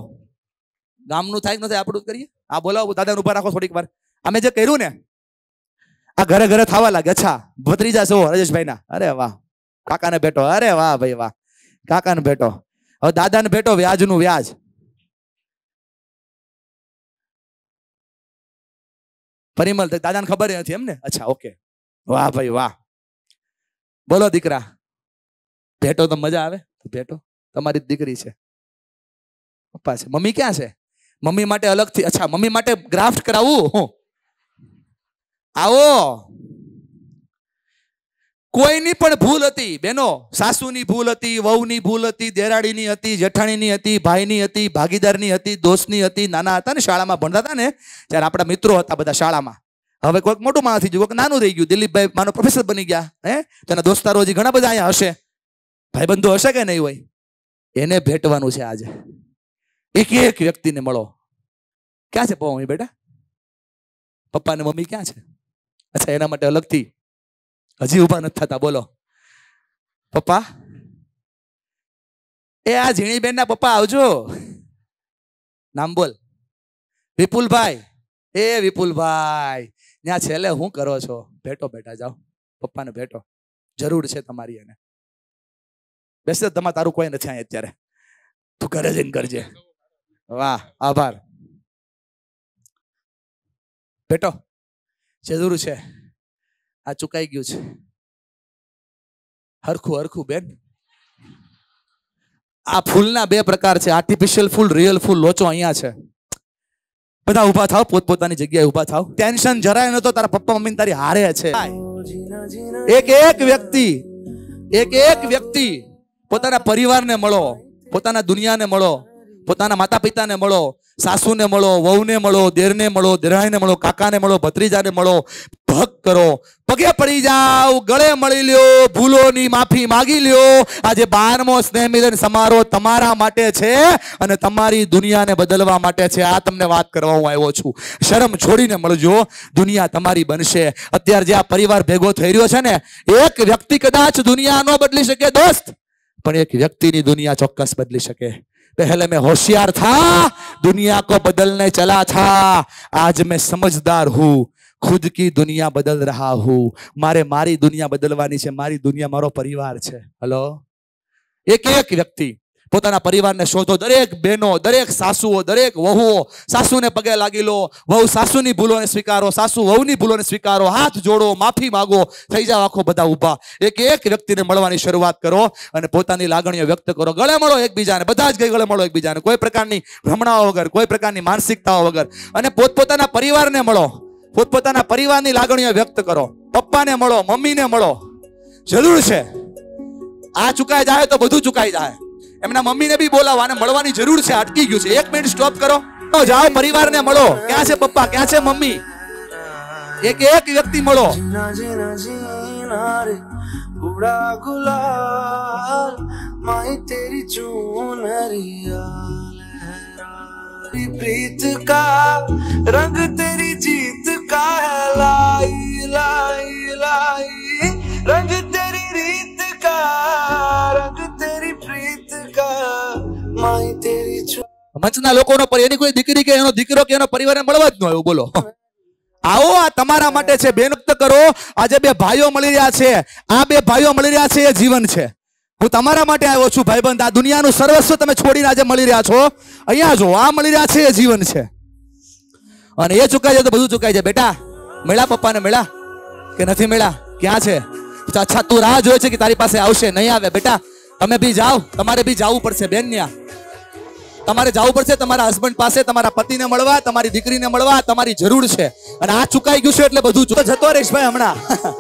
ગામનું થાય નથી આપણું કરીએ આ બોલાવો દાદાનું ઉભા રાખો થોડીક વાર અમે જે કર્યું ને આ ઘરે ઘરે થવા લાગે અચ્છા ભત્રીજા છો રજેશભાઈ ના અરે વાહ કાકાને બેટો અરે વાહ ભાઈ વાહ કાકાને બેટો હવે દાદાને બેટો વ્યાજનું વ્યાજ પરિમલ દાદાને ખબર નથી એમ ને અચ્છા ઓકે વાહ ભાઈ વાહ બોલો દીકરા ભેટો તો મજા આવે ભેટો તમારી દીકરી છે પપ્પા છે મમ્મી ક્યાં છે મમ્મી માટે અલગથી અચ્છા મમ્મી માટે ગ્રાફ્ટ કરાવવું હું આવો કોઈની પણ ભૂલ હતી બેનો સાસુની ભૂલ હતી વહુની ભૂલ હતી દેરાડીની હતી જેઠાણીની હતી ભાઈની હતી ભાગીદારની હતી દોસ્તની હતી નાના હતા ને શાળામાં ભણતા હતા ને ત્યારે આપણા મિત્રો હતા બધા શાળામાં હવે કોઈક મોટું માણસ થઈ ગયું કોઈક નાનું થઈ ગયું દિલીપભાઈ માનો પ્રોફેસર બની ગયા હે તેના દોસ્તારો હજી ઘણા બધા અહીંયા હશે ભાઈબંધો હશે કે નહીં હોય એને ભેટવાનું છે આજે એક એક વ્યક્તિને મળો ક્યાં છે પૌ બેટા પપ્પા ને મમ્મી ક્યાં છે અચ્છા એના માટે અલગથી હજી ઊભા નથી થતા બોલો પપ્પા એ આ ઝીણીબેન ના પપ્પા આવજો નામ બોલ વિપુલભાઈ એ વિપુલભાઈ ત્યાં છેલ્લે હું કરો છો ભેટો બેટા જાઓ પપ્પાને ભેટો જરૂર છે તમારી એને બેસે તમારે તારું કોઈ નથી અહીંયા અત્યારે તું ઘરે જઈને કરજે વાહ આભાર બેટો જરૂર છે આ ચુકાઈ ગયું છે હરખું હરખું બેન આ ફૂલના બે પ્રકાર છે આર્ટિફિશિયલ ફૂલ રિયલ ફૂલ લોચો અહીંયા છે બધા ઉભા થાવ પોતપોતાની જગ્યાએ ઉભા થાવ ટેન્શન જરાય નતો તારા પપ્પા મમ્મી તારી હારે છે એક એક વ્યક્તિ એક એક વ્યક્તિ પોતાના પરિવારને મળો પોતાના દુનિયાને મળો પોતાના માતા પિતાને મળો સાસુને મળો વહુને મળો દેરને મળો દેરાઈને મળો કાકાને મળો ભત્રીજાને મળો ભગ કરો પગે પડી જાવ ગળે મળી લ્યો ભૂલોની માફી માગી લ્યો આજે બારમો સ્નેહ મિલન સમારોહ તમારા માટે છે અને તમારી દુનિયાને બદલવા માટે છે આ તમને વાત કરવા હું આવ્યો છું શરમ છોડીને મળજો દુનિયા તમારી બનશે અત્યારે જે આ પરિવાર ભેગો થઈ રહ્યો છે ને એક વ્યક્તિ કદાચ દુનિયા ન બદલી શકે દોસ્ત પણ એક વ્યક્તિની દુનિયા ચોક્કસ બદલી શકે પહેલે મેં હોશિયાર થા દુનિયા કો બદલને ચલા था આજ મેં સમજદાર હું ખુદ કી દુનિયા બદલ રહા હું મારે મારી દુનિયા બદલવાની છે મારી દુનિયા મારો પરિવાર છે હલો એક એક વ્યક્તિ પોતાના પરિવારને શોધો દરેક બહેનો દરેક સાસુઓ દરેક વહુઓ સાસુને પગે લાગી લો વહુ સાસુની ભૂલોને સ્વીકારો સાસુ વહુની ભૂલોને સ્વીકારો હાથ જોડો માફી માગો થઈ જાઓ આખો બધા ઊભા એક એક વ્યક્તિને મળવાની શરૂઆત કરો અને પોતાની લાગણીઓ વ્યક્ત કરો ગળે મળો એકબીજાને બધા જ ગળે મળો એકબીજાને કોઈ પ્રકારની ભ્રમણાઓ વગર કોઈ પ્રકારની માનસિકતાઓ વગર અને પોતપોતાના પરિવારને મળો પોતપોતાના પરિવારની લાગણીઓ વ્યક્ત કરો પપ્પાને મળો મમ્મીને મળો જરૂર છે આ ચુકાઈ જાય તો બધું ચુકાઈ જાય એમના મમ્મીને ભી બી અને મળવાની જરૂર છે અટકી ગયું છે 1 મિનિટ સ્ટોપ કરો તો જાઓ પરિવારને મળો ક્યાં છે પપ્પા ક્યાં છે મમ્મી એક એક વ્યક્તિ મળો ઉડા ગુલાલ માય તેરી ચૂનરિયા પ્રીત કા રંગ તેરી જીત કા હે મંચના લોકોનો એની કોઈ દીકરી કે એનો દીકરો કે એનો પરિવાર મળવા જ ન આવ્યો બોલો આવો આ તમારા માટે છે બેન કરો આજે બે ભાઈઓ મળી રહ્યા છે આ બે ભાઈઓ મળી રહ્યા છે એ જીવન છે હું તમારા માટે આવ્યો છું ભાઈબંધ આ દુનિયાનું સર્વસ્વ તમે છોડીને આજે મળી રહ્યા છો અહીંયા જો આ મળી રહ્યા છે એ જીવન છે અને એ ચૂકાઈ જાય તો બધું ચૂકાઈ જાય બેટા મેળા પપ્પાને મેળા કે નથી મેળા ક્યાં છે અચ્છા તું રાહ જોયે છે કે તારી પાસે આવશે નહીં આવે બેટા તમે બી જાઓ તમારે બી જવું પડશે બેન ત્યાં તમારે જવું પડશે તમારા હસબન્ડ પાસે તમારા પતિને મળવા તમારી દીકરીને મળવા તમારી જરૂર છે અને આ ચુકાઈ ગયું છે એટલે બધું જતો રેશભાઈ હમણાં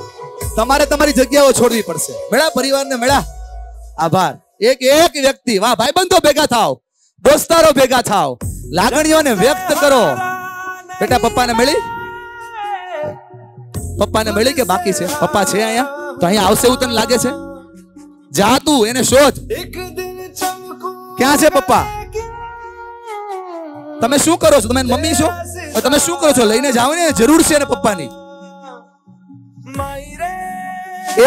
તમારે તમારી જગ્યાઓ છોડવી પડશે મેળા પરિવારને મેળા આભાર એક એક વ્યક્તિ વાહ ભાઈબંધો ભેગા થાવ દોસ્તારો ભેગા થાવ લાગણીઓને વ્યક્ત કરો બેટા પપ્પાને મળી પપ્પાને મળી કે બાકી છે પપ્પા છે અહીંયા તો અહીંયા આવશે એવું તને લાગે છે જા તું એને શોધ ક્યાં છે પપ્પા તમે શું કરો છો તમે મમ્મી છો તમે શું કરો છો લઈને જાઓ ને જરૂર છે પપ્પાની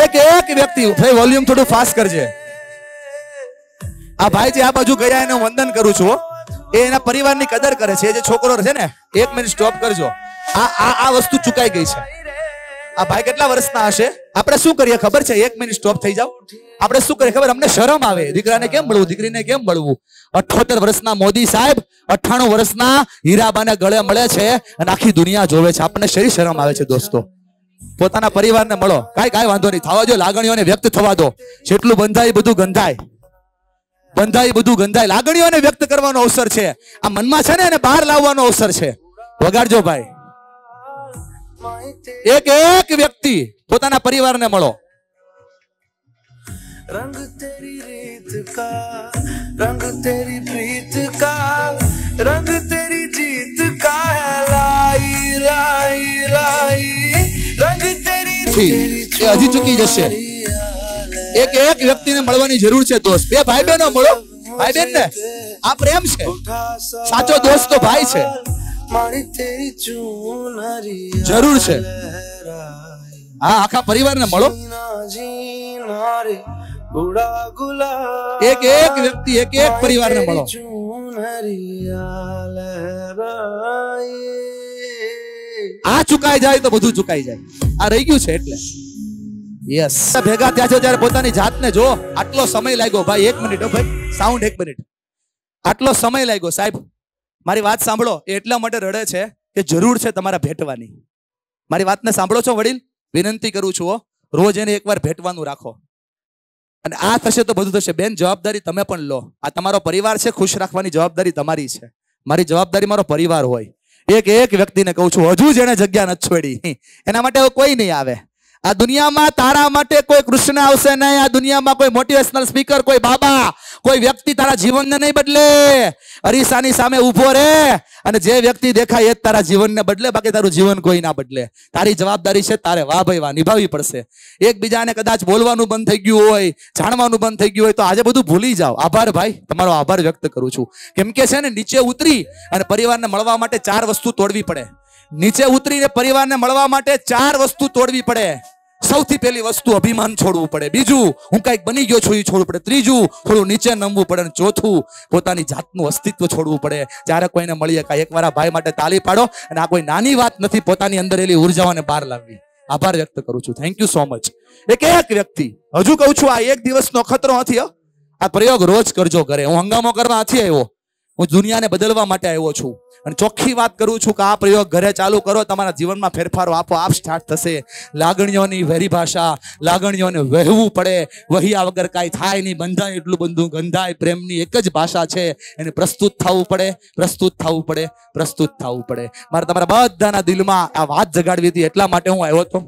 એક એક વ્યક્તિ ભાઈ વોલ્યુમ થોડું ફાસ્ટ કરજે આ ભાઈ જે આ બાજુ ગયા એને વંદન કરું છું એ એના પરિવારની કદર કરે છે જે છોકરો છે ને એક મિનિટ સ્ટોપ કરજો આ આ વસ્તુ ચુકાઈ ગઈ છે આ ભાઈ કેટલા વર્ષના હશે આપણે શું કરીએ ખબર છે એક મિનિટ સ્ટોપ થઈ જાવ આપણે શું કરીએ ખબર અમને શરમ આવે દીકરાને કેમ મળવું દીકરીને કેમ મળવું અઠોતેર વર્ષના મોદી સાહેબ અઠાણું વર્ષના હીરાબાને ગળે મળે છે અને આખી દુનિયા જોવે છે આપણને શરી શરમ આવે છે દોસ્તો પોતાના પરિવારને મળો કાંઈ કાંઈ વાંધો નહીં થવા દો લાગણીઓને વ્યક્ત થવા દો જેટલું બંધાય બધું ગંધાય બંધાય બધું ગંધાય લાગણીઓને વ્યક્ત કરવાનો અવસર છે આ મનમાં છે ને એને બહાર લાવવાનો અવસર છે વગાડજો ભાઈ એક એક વ્યક્તિ પોતાના પરિવારને મળો રંગ તેરી રીત કા રંગ તેરી પ્રીત કા રંગ તેરી જીત કા લાઈ લાઈ લાઈ રંગ તેરી એ હજી ચૂકી જશે એક એક વ્યક્તિ ને મળવાની જરૂર છે દોસ્ત બે ભાઈ બહેનો મળો ભાઈ બેન ને આ પ્રેમ છે સાચો દોસ્ત તો ભાઈ છે મારી તેરી ચૂનરી જરૂર છે હા આખા પરિવારને મળો એક એક વ્યક્તિ એક એક પરિવારને મળો આ ચુકાઈ જાય તો બધું ચુકાઈ જાય આ રહી ગયું છે એટલે યસ ભેગા ત્યાં છો ત્યારે પોતાની જાતને જો આટલો સમય લાગ્યો ભાઈ એક મિનિટ ભાઈ સાઉન્ડ એક મિનિટ આટલો સમય લાગ્યો સાહેબ મારી વાત સાંભળો એટલા માટે રડે છે કે જરૂર છે તમારા ભેટવાની મારી વાતને સાંભળો છો વડીલ વિનંતી કરું છું રોજ એને એકવાર ભેટવાનું રાખો અને આ થશે તો બધું થશે બેન જવાબદારી તમે પણ લો આ તમારો પરિવાર છે ખુશ રાખવાની જવાબદારી તમારી છે મારી જવાબદારી મારો પરિવાર હોય એક એક વ્યક્તિને કહું છું હજુ જ એને જગ્યા નથી છોડી એના માટે કોઈ નહીં આવે આ દુનિયામાં તારા માટે કોઈ કૃષ્ણ આવશે નહીં આ દુનિયામાં કોઈ મોટિવેશનલ સ્પીકર કોઈ બાબા કોઈ વ્યક્તિ તારા જીવનને નહીં બદલે અરીસાની સામે ઉભો રે અને જે વ્યક્તિ દેખાય એ જ તારા જીવનને બદલે બાકી તારું જીવન કોઈ ના બદલે તારી જવાબદારી છે તારે વાહ ભાઈ વાહ નિભાવવી પડશે એકબીજાને કદાચ બોલવાનું બંધ થઈ ગયું હોય જાણવાનું બંધ થઈ ગયું હોય તો આજે બધું ભૂલી જાઓ આભાર ભાઈ તમારો આભાર વ્યક્ત કરું છું કેમ કે છે ને નીચે ઉતરી અને પરિવારને મળવા માટે ચાર વસ્તુ તોડવી પડે નીચે ઉતરીને પરિવારને મળવા માટે ચાર વસ્તુ તોડવી પડે સૌથી પહેલી વસ્તુ અભિમાન છોડવું પડે બીજું હું કાંઈક બની ગયો છું એ છોડવું પડે ત્રીજું થોડું નીચે નમવું પડે અને ચોથું પોતાની જાતનું અસ્તિત્વ છોડવું પડે જ્યારે કોઈને મળીએ કાંઈ એકવાર ભાઈ માટે તાલી પાડો અને આ કોઈ નાની વાત નથી પોતાની અંદર એલી ઉર્જાઓને બહાર લાવવી આભાર વ્યક્ત કરું છું થેન્ક યુ સો મચ એક એક વ્યક્તિ હજુ કહું છું આ એક દિવસનો ખતરો નથી આ પ્રયોગ રોજ કરજો ઘરે હું હંગામો કરવા નથી આવ્યો હું દુનિયાને બદલવા માટે આવ્યો છું અને ચોખ્ખી વાત કરું છું કે આ પ્રયોગ ઘરે ચાલુ કરો તમારા જીવનમાં ફેરફારો આપો આપ સ્ટાર્ટ થશે લાગણીઓની વેરીભાષા લાગણીઓને વહેવું પડે વહ્યા વગર કાંઈ થાય નહીં બંધાય એટલું બધું ગંધાય પ્રેમની એક જ ભાષા છે એને પ્રસ્તુત થવું પડે પ્રસ્તુત થવું પડે પ્રસ્તુત થવું પડે મારે તમારા બધાના દિલમાં આ વાત જગાડવી હતી એટલા માટે હું આવ્યો હતો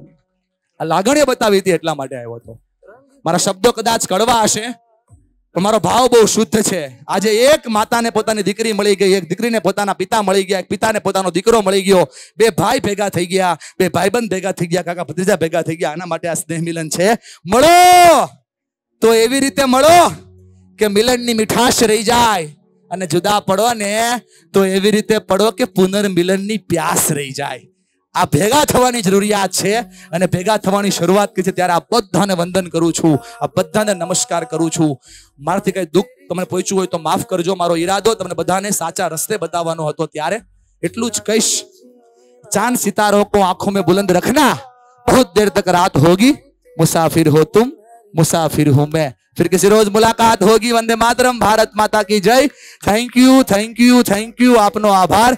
આ લાગણીઓ બતાવી હતી એટલા માટે આવ્યો હતો મારા શબ્દો કદાચ કડવા હશે મારો ભાવ બહુ શુદ્ધ છે આજે એક માતાને પોતાની દીકરી મળી ગઈ એક દીકરીને પોતાના પિતા મળી ગયા એક પિતાને પોતાનો દીકરો મળી ગયો બે ભાઈ ભેગા થઈ ગયા બે ભાઈબંધ ભેગા થઈ ગયા કાકા ભત્રીજા ભેગા થઈ ગયા આના માટે આ સ્નેહ મિલન છે મળો તો એવી રીતે મળો કે મિલનની મીઠાશ રહી જાય અને જુદા પડો ને તો એવી રીતે પડો કે પુનર્મિલનની પ્યાસ રહી જાય આ ભેગા થવાની જરૂરિયાત છે અને ભેગા થવાની શરૂઆત કરી છે ત્યારે આ બધાને વંદન કરું છું આ બધાને નમસ્કાર કરું છું મારાથી કઈ દુઃખ તમને પહોંચ્યું હોય તો માફ કરજો મારો ઈરાદો તમને બધાને સાચા રસ્તે બતાવવાનો હતો ત્યારે એટલું જ કહીશ ચાંદ સિતારો કો આંખો મેં બુલંદ રખના બહુત દેર તક રાત હોગી મુસાફિર હો તુમ મુસાફિર હું મેં ફિર કિસી રોજ મુલાકાત હોગી વંદે માતરમ ભારત માતા કી જય thank you thank you thank you આપનો આભાર